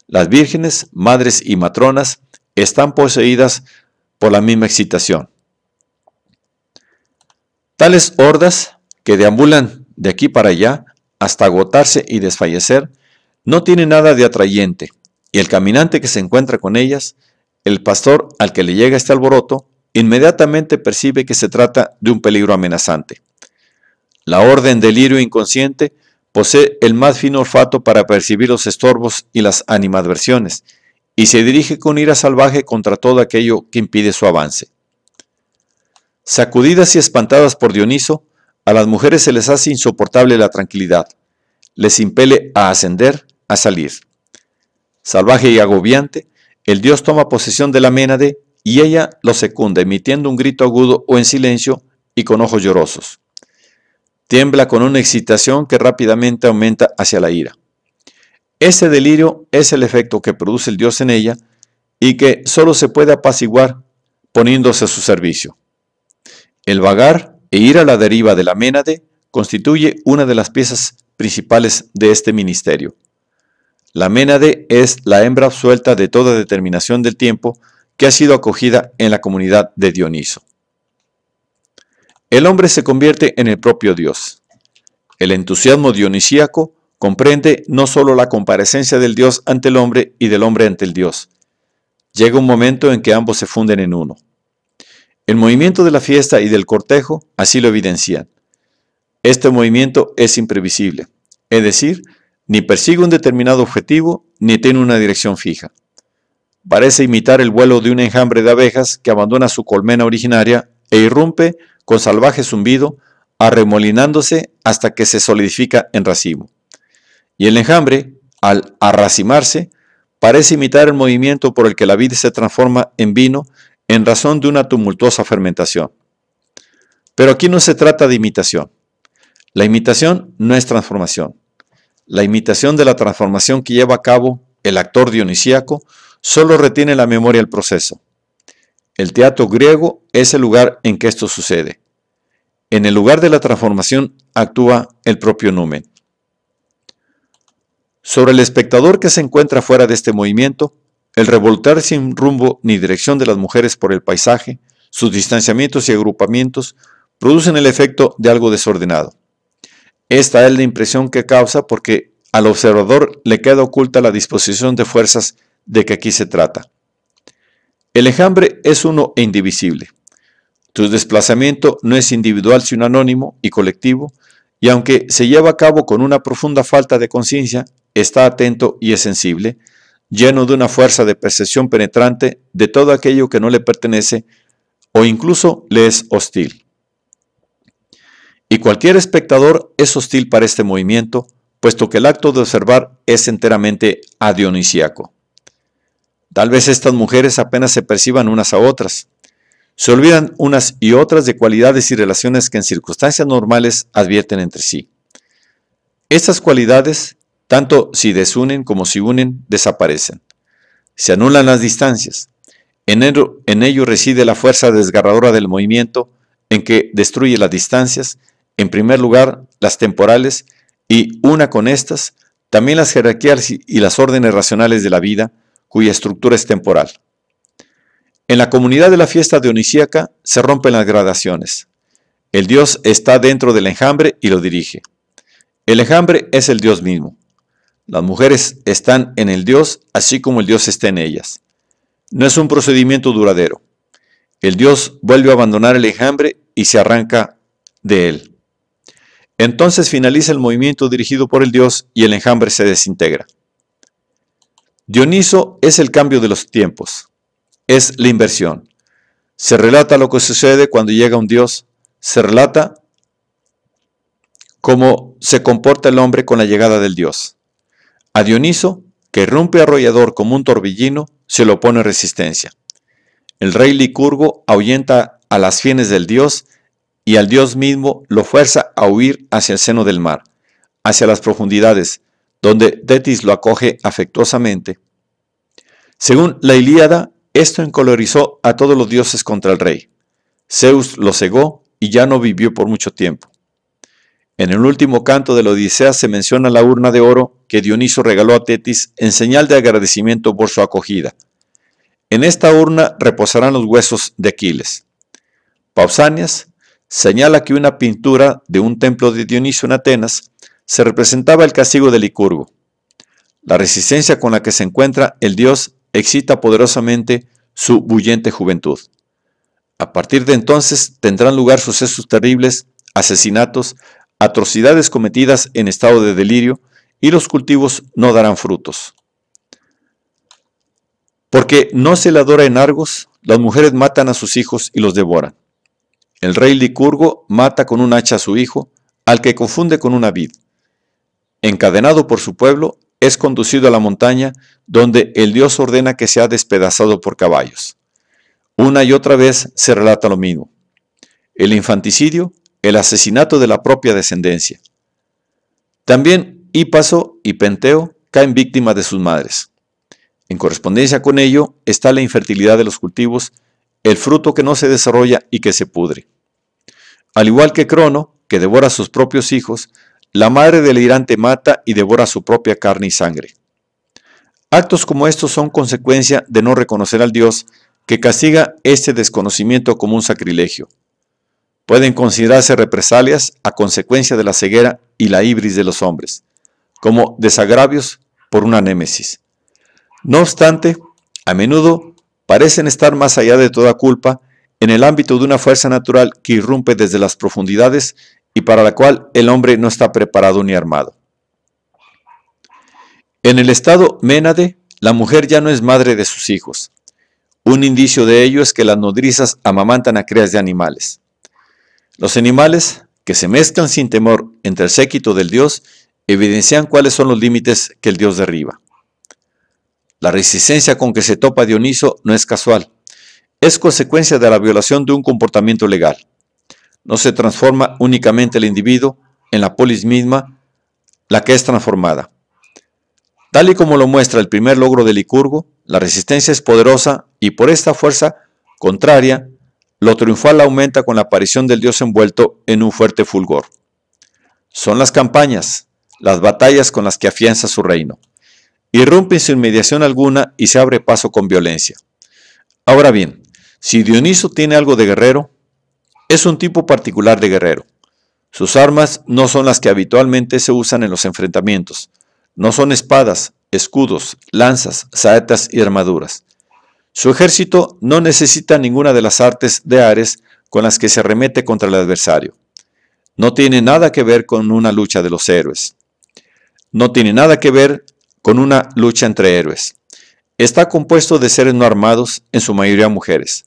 Las vírgenes, madres y matronas están poseídas por la misma excitación. Tales hordas, que deambulan de aquí para allá hasta agotarse y desfallecer, no tienen nada de atrayente, y el caminante que se encuentra con ellas, el pastor al que le llega este alboroto, inmediatamente percibe que se trata de un peligro amenazante. La orden delirio inconsciente posee el más fino olfato para percibir los estorbos y las animadversiones, y se dirige con ira salvaje contra todo aquello que impide su avance. Sacudidas y espantadas por Dioniso, a las mujeres se les hace insoportable la tranquilidad, les impele a ascender, a salir. Salvaje y agobiante, el dios toma posesión de la Ménade y ella lo secunda emitiendo un grito agudo o en silencio y con ojos llorosos. Tiembla con una excitación que rápidamente aumenta hacia la ira. Ese delirio es el efecto que produce el dios en ella y que solo se puede apaciguar poniéndose a su servicio. El vagar e ir a la deriva de la Ménade constituye una de las piezas principales de este ministerio. La Ménade es la hembra absuelta de toda determinación del tiempo que ha sido acogida en la comunidad de Dioniso. El hombre se convierte en el propio Dios. El entusiasmo dionisíaco comprende no sólo la comparecencia del Dios ante el hombre y del hombre ante el Dios. Llega un momento en que ambos se funden en uno. El movimiento de la fiesta y del cortejo así lo evidencian. Este movimiento es imprevisible, es decir, ni persigue un determinado objetivo, ni tiene una dirección fija. Parece imitar el vuelo de un enjambre de abejas que abandona su colmena originaria e irrumpe con salvaje zumbido, arremolinándose hasta que se solidifica en racimo. Y el enjambre, al arracimarse, parece imitar el movimiento por el que la vid se transforma en vino en razón de una tumultuosa fermentación. Pero aquí no se trata de imitación. La imitación no es transformación. La imitación de la transformación que lleva a cabo el actor dionisíaco solo retiene la memoria el proceso. El teatro griego es el lugar en que esto sucede. En el lugar de la transformación actúa el propio numen. Sobre el espectador que se encuentra fuera de este movimiento, el revoltar sin rumbo ni dirección de las mujeres por el paisaje, sus distanciamientos y agrupamientos producen el efecto de algo desordenado. Esta es la impresión que causa porque al observador le queda oculta la disposición de fuerzas de que aquí se trata. El enjambre es uno e indivisible. Tu desplazamiento no es individual sino anónimo y colectivo, y aunque se lleva a cabo con una profunda falta de conciencia, está atento y es sensible, lleno de una fuerza de percepción penetrante de todo aquello que no le pertenece o incluso le es hostil. Y cualquier espectador es hostil para este movimiento, puesto que el acto de observar es enteramente adionisíaco. Tal vez estas mujeres apenas se perciban unas a otras. Se olvidan unas y otras de cualidades y relaciones que en circunstancias normales advierten entre sí. Estas cualidades, tanto si desunen como si unen, desaparecen. Se anulan las distancias. En en ello reside la fuerza desgarradora del movimiento en que destruye las distancias en primer lugar, las temporales y, una con estas, también las jerarquías y las órdenes racionales de la vida, cuya estructura es temporal. En la comunidad de la fiesta dionisíaca se rompen las gradaciones. El dios está dentro del enjambre y lo dirige. El enjambre es el dios mismo. Las mujeres están en el dios así como el dios está en ellas. No es un procedimiento duradero. El dios vuelve a abandonar el enjambre y se arranca de él. Entonces finaliza el movimiento dirigido por el dios y el enjambre se desintegra. Dioniso es el cambio de los tiempos, es la inversión. Se relata lo que sucede cuando llega un dios, se relata cómo se comporta el hombre con la llegada del dios. A Dioniso, que rompe arrollador como un torbellino, se le opone resistencia. El rey Licurgo ahuyenta a las fienes del dios y al Dios mismo lo fuerza a huir hacia el seno del mar, hacia las profundidades, donde Tetis lo acoge afectuosamente. Según la Ilíada, esto encolorizó a todos los dioses contra el rey. Zeus lo cegó y ya no vivió por mucho tiempo. En el último canto de la Odisea se menciona la urna de oro que Dioniso regaló a Tetis en señal de agradecimiento por su acogida. En esta urna reposarán los huesos de Aquiles. Pausanias señala que una pintura de un templo de Dionisio en Atenas se representaba el castigo de Licurgo. La resistencia con la que se encuentra el dios excita poderosamente su bullente juventud. A partir de entonces tendrán lugar sucesos terribles, asesinatos, atrocidades cometidas en estado de delirio y los cultivos no darán frutos. Porque no se le adora en Argos, las mujeres matan a sus hijos y los devoran. El rey Licurgo mata con un hacha a su hijo, al que confunde con una vid. Encadenado por su pueblo, es conducido a la montaña donde el dios ordena que sea despedazado por caballos. Una y otra vez se relata lo mismo. El infanticidio, el asesinato de la propia descendencia. También Ípaso y Penteo caen víctimas de sus madres. En correspondencia con ello está la infertilidad de los cultivos el fruto que no se desarrolla y que se pudre. Al igual que Crono, que devora a sus propios hijos, la madre delirante mata y devora su propia carne y sangre. Actos como estos son consecuencia de no reconocer al Dios que castiga este desconocimiento como un sacrilegio. Pueden considerarse represalias a consecuencia de la ceguera y la ibris de los hombres, como desagravios por una némesis. No obstante, a menudo parecen estar más allá de toda culpa en el ámbito de una fuerza natural que irrumpe desde las profundidades y para la cual el hombre no está preparado ni armado. En el estado ménade, la mujer ya no es madre de sus hijos. Un indicio de ello es que las nodrizas amamantan a crías de animales. Los animales, que se mezclan sin temor entre el séquito del dios, evidencian cuáles son los límites que el dios derriba. La resistencia con que se topa Dioniso no es casual, es consecuencia de la violación de un comportamiento legal. No se transforma únicamente el individuo en la polis misma, la que es transformada. Tal y como lo muestra el primer logro de Licurgo, la resistencia es poderosa y por esta fuerza contraria, lo triunfal aumenta con la aparición del dios envuelto en un fuerte fulgor. Son las campañas, las batallas con las que afianza su reino irrumpen sin mediación alguna y se abre paso con violencia. Ahora bien, si Dioniso tiene algo de guerrero, es un tipo particular de guerrero. Sus armas no son las que habitualmente se usan en los enfrentamientos. No son espadas, escudos, lanzas, saetas y armaduras. Su ejército no necesita ninguna de las artes de Ares con las que se remete contra el adversario. No tiene nada que ver con una lucha de los héroes. No tiene nada que ver con una lucha entre héroes. Está compuesto de seres no armados, en su mayoría mujeres.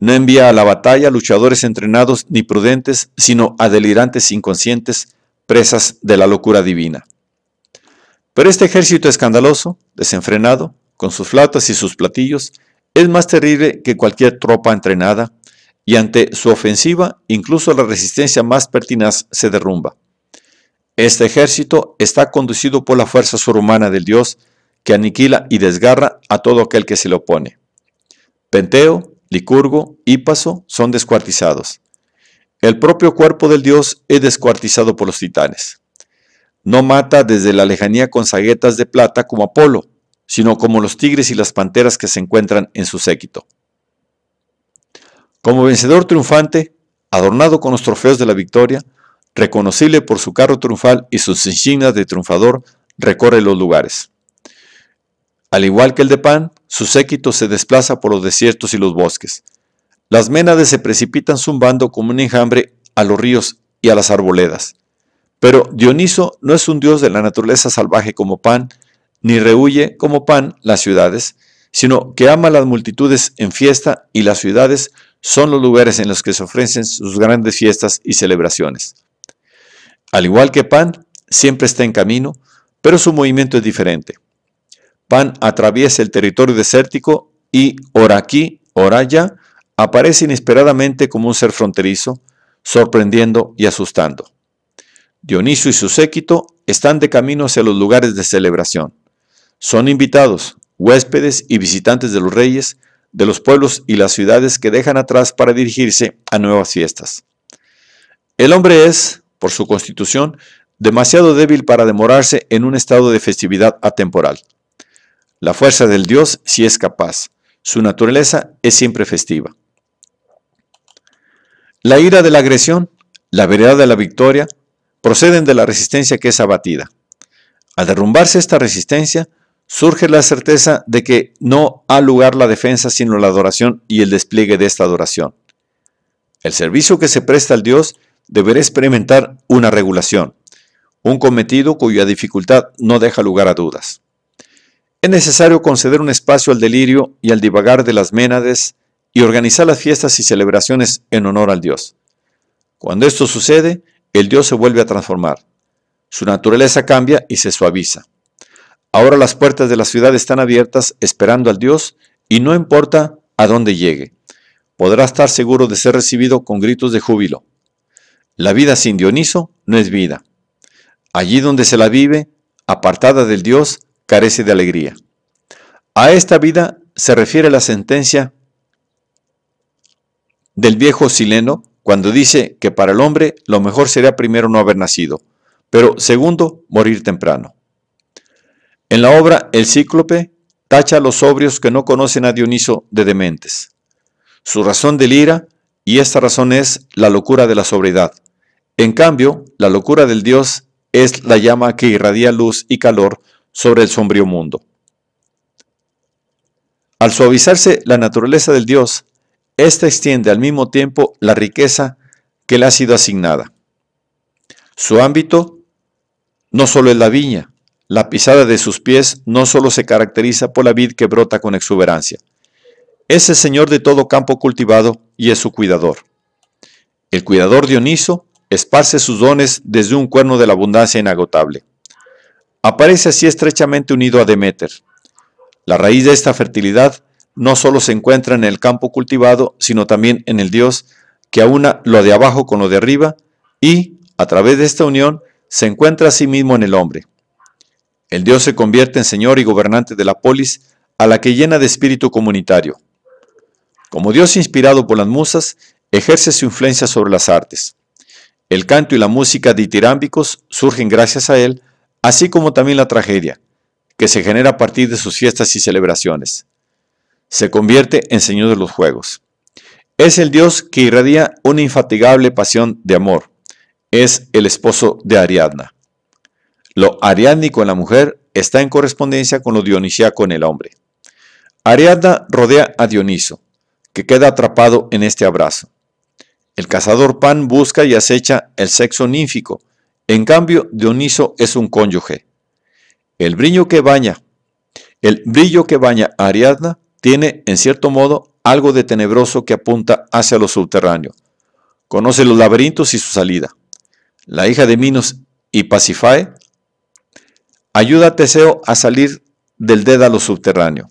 No envía a la batalla luchadores entrenados ni prudentes, sino a delirantes inconscientes, presas de la locura divina. Pero este ejército escandaloso, desenfrenado, con sus flautas y sus platillos, es más terrible que cualquier tropa entrenada, y ante su ofensiva incluso la resistencia más pertinaz se derrumba. Este ejército está conducido por la fuerza surhumana del Dios que aniquila y desgarra a todo aquel que se le opone. Penteo, Licurgo, y Paso son descuartizados. El propio cuerpo del Dios es descuartizado por los titanes. No mata desde la lejanía con saguetas de plata como Apolo, sino como los tigres y las panteras que se encuentran en su séquito. Como vencedor triunfante, adornado con los trofeos de la victoria, reconocible por su carro triunfal y sus insignias de triunfador, recorre los lugares. Al igual que el de Pan, su séquito se desplaza por los desiertos y los bosques. Las ménades se precipitan zumbando como un enjambre a los ríos y a las arboledas. Pero Dioniso no es un dios de la naturaleza salvaje como Pan, ni rehuye como Pan las ciudades, sino que ama las multitudes en fiesta y las ciudades son los lugares en los que se ofrecen sus grandes fiestas y celebraciones. Al igual que Pan, siempre está en camino, pero su movimiento es diferente. Pan atraviesa el territorio desértico y ora Oraya, aparece inesperadamente como un ser fronterizo, sorprendiendo y asustando. Dioniso y su séquito están de camino hacia los lugares de celebración. Son invitados, huéspedes y visitantes de los reyes, de los pueblos y las ciudades que dejan atrás para dirigirse a nuevas fiestas. El hombre es, por su constitución, demasiado débil para demorarse en un estado de festividad atemporal. La fuerza del Dios sí es capaz, su naturaleza es siempre festiva. La ira de la agresión, la veredad de la victoria, proceden de la resistencia que es abatida. Al derrumbarse esta resistencia, surge la certeza de que no ha lugar la defensa sino la adoración y el despliegue de esta adoración. El servicio que se presta al Dios deberá experimentar una regulación, un cometido cuya dificultad no deja lugar a dudas. Es necesario conceder un espacio al delirio y al divagar de las ménades y organizar las fiestas y celebraciones en honor al Dios. Cuando esto sucede, el Dios se vuelve a transformar. Su naturaleza cambia y se suaviza. Ahora las puertas de la ciudad están abiertas esperando al Dios y no importa a dónde llegue. Podrá estar seguro de ser recibido con gritos de júbilo, la vida sin Dioniso no es vida. Allí donde se la vive, apartada del Dios, carece de alegría. A esta vida se refiere la sentencia del viejo sileno cuando dice que para el hombre lo mejor sería primero no haber nacido, pero segundo, morir temprano. En la obra El Cíclope tacha a los sobrios que no conocen a Dioniso de dementes. Su razón delira y esta razón es la locura de la sobriedad, en cambio, la locura del Dios es la llama que irradia luz y calor sobre el sombrío mundo. Al suavizarse la naturaleza del Dios, ésta extiende al mismo tiempo la riqueza que le ha sido asignada. Su ámbito no solo es la viña, la pisada de sus pies no solo se caracteriza por la vid que brota con exuberancia. Es el Señor de todo campo cultivado y es su cuidador. El cuidador Dioniso esparce sus dones desde un cuerno de la abundancia inagotable. Aparece así estrechamente unido a Demeter. La raíz de esta fertilidad no solo se encuentra en el campo cultivado, sino también en el dios que aúna lo de abajo con lo de arriba y, a través de esta unión, se encuentra a sí mismo en el hombre. El dios se convierte en señor y gobernante de la polis, a la que llena de espíritu comunitario. Como dios inspirado por las musas, ejerce su influencia sobre las artes. El canto y la música de tirámbicos surgen gracias a él, así como también la tragedia, que se genera a partir de sus fiestas y celebraciones. Se convierte en Señor de los Juegos. Es el Dios que irradia una infatigable pasión de amor. Es el esposo de Ariadna. Lo ariádnico en la mujer está en correspondencia con lo dionisíaco en el hombre. Ariadna rodea a Dioniso, que queda atrapado en este abrazo. El cazador Pan busca y acecha el sexo nínfico. En cambio, Dioniso es un cónyuge. El brillo que baña, el brillo que baña Ariadna tiene, en cierto modo, algo de tenebroso que apunta hacia lo subterráneo. Conoce los laberintos y su salida. La hija de Minos y Pasifae ayuda a Teseo a salir del dédalo subterráneo.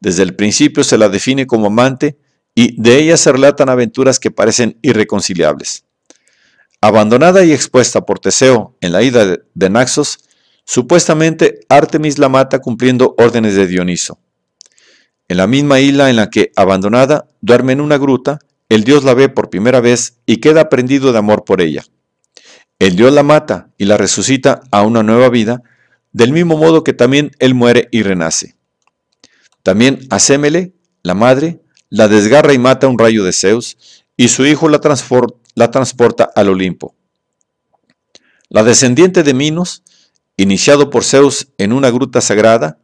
Desde el principio se la define como amante y de ella se relatan aventuras que parecen irreconciliables. Abandonada y expuesta por Teseo en la ida de Naxos, supuestamente Artemis la mata cumpliendo órdenes de Dioniso. En la misma isla en la que, abandonada, duerme en una gruta, el dios la ve por primera vez y queda prendido de amor por ella. El dios la mata y la resucita a una nueva vida, del mismo modo que también él muere y renace. También a la madre, la desgarra y mata un rayo de Zeus, y su hijo la, transporta al Olimpo. La descendiente de Minos, iniciado por Zeus en una gruta sagrada,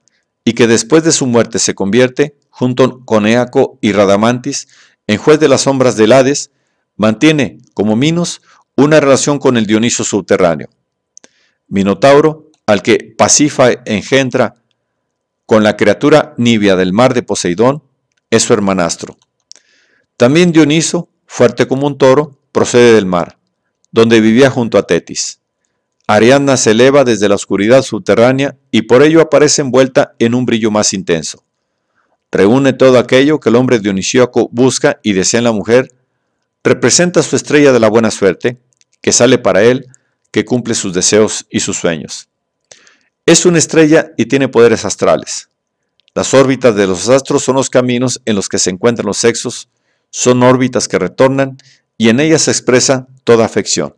y que después de su muerte se convierte, junto con Eaco y Radamantis, en juez de las sombras del Hades, mantiene, como Minos, una relación con el Dioniso subterráneo. Minotauro, al que pacifa engendra con la criatura nibia del mar de Poseidón, es su hermanastro. También Dioniso, fuerte como un toro, procede del mar, donde vivía junto a Tetis. Ariadna se eleva desde la oscuridad subterránea y por ello aparece envuelta en un brillo más intenso. Reúne todo aquello que el hombre dionisíaco busca y desea en la mujer, representa su estrella de la buena suerte, que sale para él, que cumple sus deseos y sus sueños. Es una estrella y tiene poderes astrales. Las órbitas de los astros son los caminos en los que se encuentran los sexos, son órbitas que retornan y en ellas se expresa toda afección.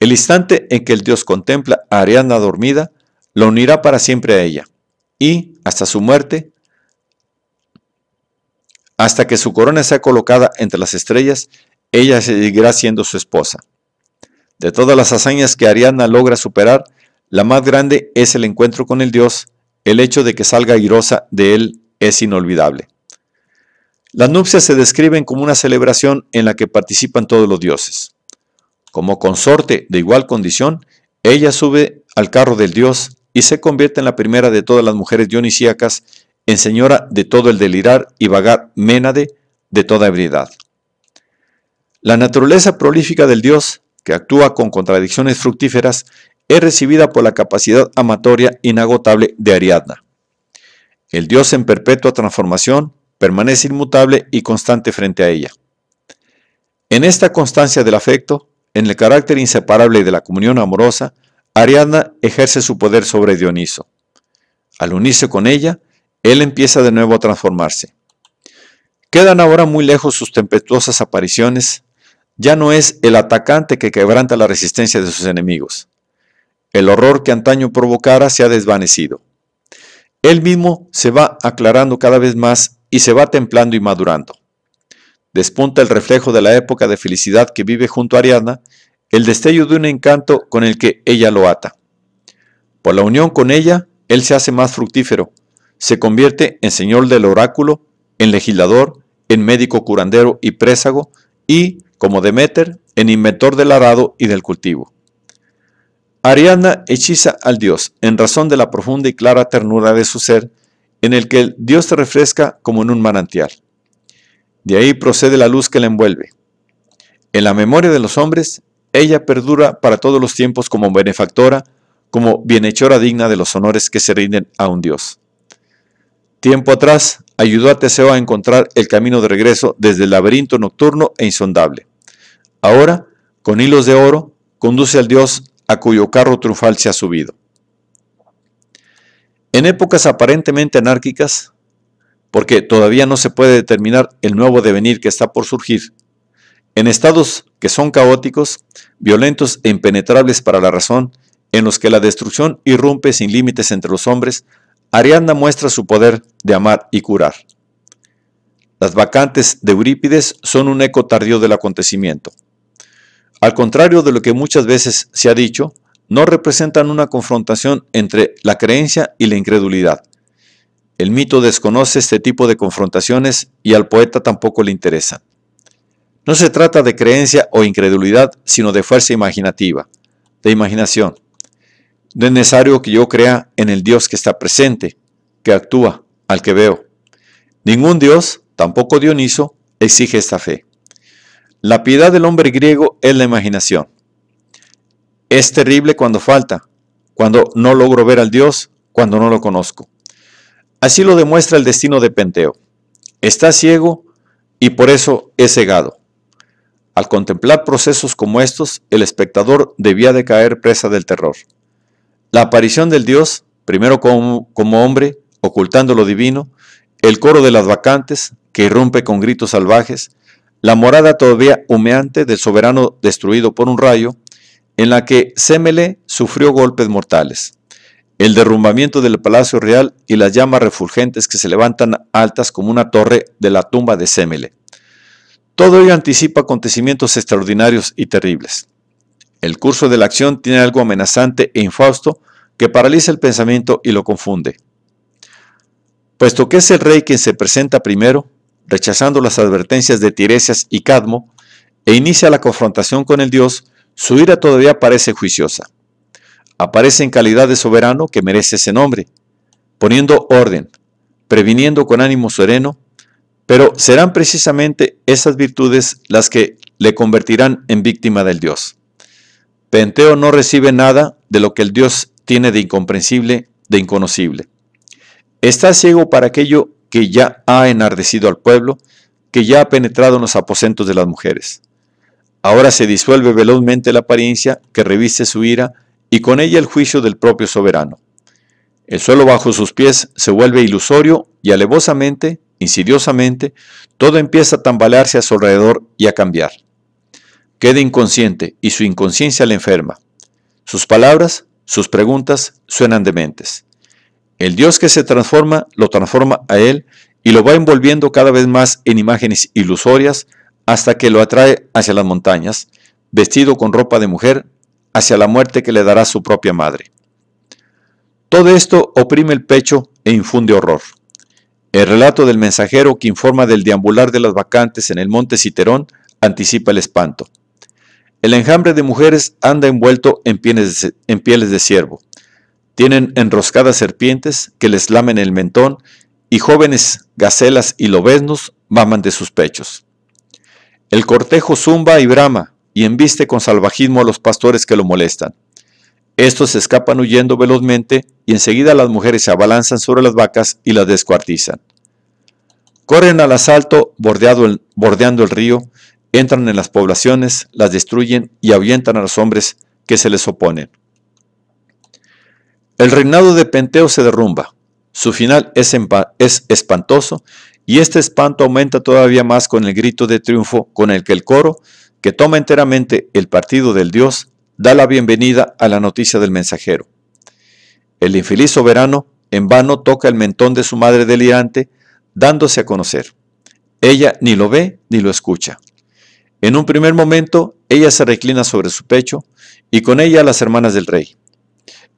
El instante en que el Dios contempla a Ariana dormida, la unirá para siempre a ella y, hasta su muerte, hasta que su corona sea colocada entre las estrellas, ella seguirá siendo su esposa. De todas las hazañas que Ariana logra superar, la más grande es el encuentro con el Dios, el hecho de que salga airosa de él es inolvidable. Las nupcias se describen como una celebración en la que participan todos los dioses. Como consorte de igual condición, ella sube al carro del dios y se convierte en la primera de todas las mujeres dionisíacas, en señora de todo el delirar y vagar ménade de toda ebriedad. La naturaleza prolífica del dios, que actúa con contradicciones fructíferas, es recibida por la capacidad amatoria inagotable de Ariadna. El Dios en perpetua transformación permanece inmutable y constante frente a ella. En esta constancia del afecto, en el carácter inseparable de la comunión amorosa, Ariadna ejerce su poder sobre Dioniso. Al unirse con ella, él empieza de nuevo a transformarse. Quedan ahora muy lejos sus tempestuosas apariciones. Ya no es el atacante que quebranta la resistencia de sus enemigos. El horror que antaño provocara se ha desvanecido. Él mismo se va aclarando cada vez más y se va templando y madurando. Despunta el reflejo de la época de felicidad que vive junto a Ariadna, el destello de un encanto con el que ella lo ata. Por la unión con ella, él se hace más fructífero, se convierte en señor del oráculo, en legislador, en médico curandero y présago, y, como Demeter, en inventor del arado y del cultivo. Ariadna hechiza al dios en razón de la profunda y clara ternura de su ser, en el que el dios se refresca como en un manantial. De ahí procede la luz que la envuelve. En la memoria de los hombres, ella perdura para todos los tiempos como benefactora, como bienhechora digna de los honores que se rinden a un dios. Tiempo atrás, ayudó a Teseo a encontrar el camino de regreso desde el laberinto nocturno e insondable. Ahora, con hilos de oro, conduce al dios a cuyo carro Trufal se ha subido. En épocas aparentemente anárquicas, porque todavía no se puede determinar el nuevo devenir que está por surgir, en estados que son caóticos, violentos e impenetrables para la razón, en los que la destrucción irrumpe sin límites entre los hombres, Arianda muestra su poder de amar y curar. Las vacantes de Eurípides son un eco tardío del acontecimiento. Al contrario de lo que muchas veces se ha dicho, no representan una confrontación entre la creencia y la incredulidad. El mito desconoce este tipo de confrontaciones y al poeta tampoco le interesa. No se trata de creencia o incredulidad, sino de fuerza imaginativa, de imaginación. No es necesario que yo crea en el Dios que está presente, que actúa, al que veo. Ningún Dios, tampoco Dioniso, exige esta fe. La piedad del hombre griego es la imaginación. Es terrible cuando falta, cuando no logro ver al Dios, cuando no lo conozco. Así lo demuestra el destino de Penteo. Está ciego y por eso es cegado. Al contemplar procesos como estos, el espectador debía de caer presa del terror. La aparición del Dios, primero como, hombre, ocultando lo divino, el coro de las vacantes, que irrumpe con gritos salvajes, la morada todavía humeante del soberano destruido por un rayo, en la que Semele sufrió golpes mortales, el derrumbamiento del Palacio Real y las llamas refulgentes que se levantan altas como una torre de la tumba de Semele. Todo ello anticipa acontecimientos extraordinarios y terribles. El curso de la acción tiene algo amenazante e infausto que paraliza el pensamiento y lo confunde. Puesto que es el rey quien se presenta primero, rechazando las advertencias de Tiresias y Cadmo, e inicia la confrontación con el dios, su ira todavía parece juiciosa. Aparece en calidad de soberano que merece ese nombre, poniendo orden, previniendo con ánimo sereno, pero serán precisamente esas virtudes las que le convertirán en víctima del dios. Penteo no recibe nada de lo que el dios tiene de incomprensible, de inconocible. Está ciego para aquello que ya ha enardecido al pueblo, que ya ha penetrado en los aposentos de las mujeres. Ahora se disuelve velozmente la apariencia que reviste su ira y con ella el juicio del propio soberano. El suelo bajo sus pies se vuelve ilusorio y alevosamente, insidiosamente, todo empieza a tambalearse a su alrededor y a cambiar. Queda inconsciente y su inconsciencia le enferma. Sus palabras, sus preguntas suenan dementes. El Dios que se transforma lo transforma a él y lo va envolviendo cada vez más en imágenes ilusorias hasta que lo atrae hacia las montañas, vestido con ropa de mujer, hacia la muerte que le dará su propia madre. Todo esto oprime el pecho e infunde horror. El relato del mensajero que informa del deambular de las vacantes en el monte Citerón anticipa el espanto. El enjambre de mujeres anda envuelto en pieles de, ciervo, tienen enroscadas serpientes que les lamen el mentón y jóvenes gacelas y lobeznos maman de sus pechos. El cortejo zumba y brama y embiste con salvajismo a los pastores que lo molestan. Estos escapan huyendo velozmente y enseguida las mujeres se abalanzan sobre las vacas y las descuartizan. Corren al asalto bordeando el río, entran en las poblaciones, las destruyen y ahuyentan a los hombres que se les oponen. El reinado de Penteo se derrumba. Su final es, espantoso y este espanto aumenta todavía más con el grito de triunfo con el que el coro, que toma enteramente el partido del Dios, da la bienvenida a la noticia del mensajero. El infeliz soberano en vano toca el mentón de su madre delirante, dándose a conocer. Ella ni lo ve ni lo escucha. En un primer momento, ella se reclina sobre su pecho y con ella las hermanas del rey.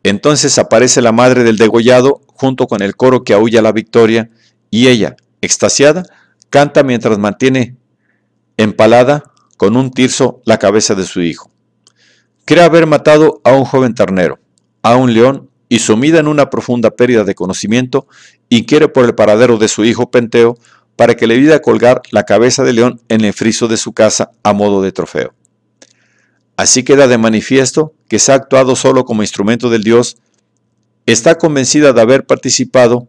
Entonces aparece la madre del degollado junto con el coro que aúlla la victoria y ella, extasiada, canta mientras mantiene empalada con un tirso la cabeza de su hijo. Cree haber matado a un joven ternero, a un león, y sumida en una profunda pérdida de conocimiento, inquiere por el paradero de su hijo Penteo para que le vida colgar la cabeza de león en el friso de su casa a modo de trofeo. Así queda de manifiesto que se ha actuado solo como instrumento del Dios, está convencida de haber participado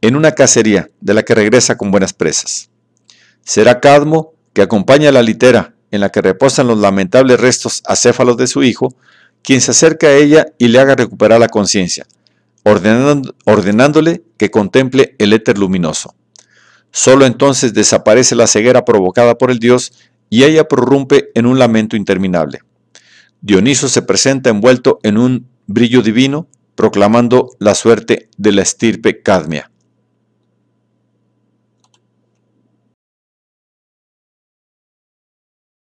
en una cacería de la que regresa con buenas presas. Será Cadmo, que acompaña a la litera en la que reposan los lamentables restos acéfalos de su hijo, quien se acerca a ella y le haga recuperar la conciencia, ordenándole que contemple el éter luminoso. Solo entonces desaparece la ceguera provocada por el dios y ella prorrumpe en un lamento interminable. Dioniso se presenta envuelto en un brillo divino, proclamando la suerte de la estirpe cadmia.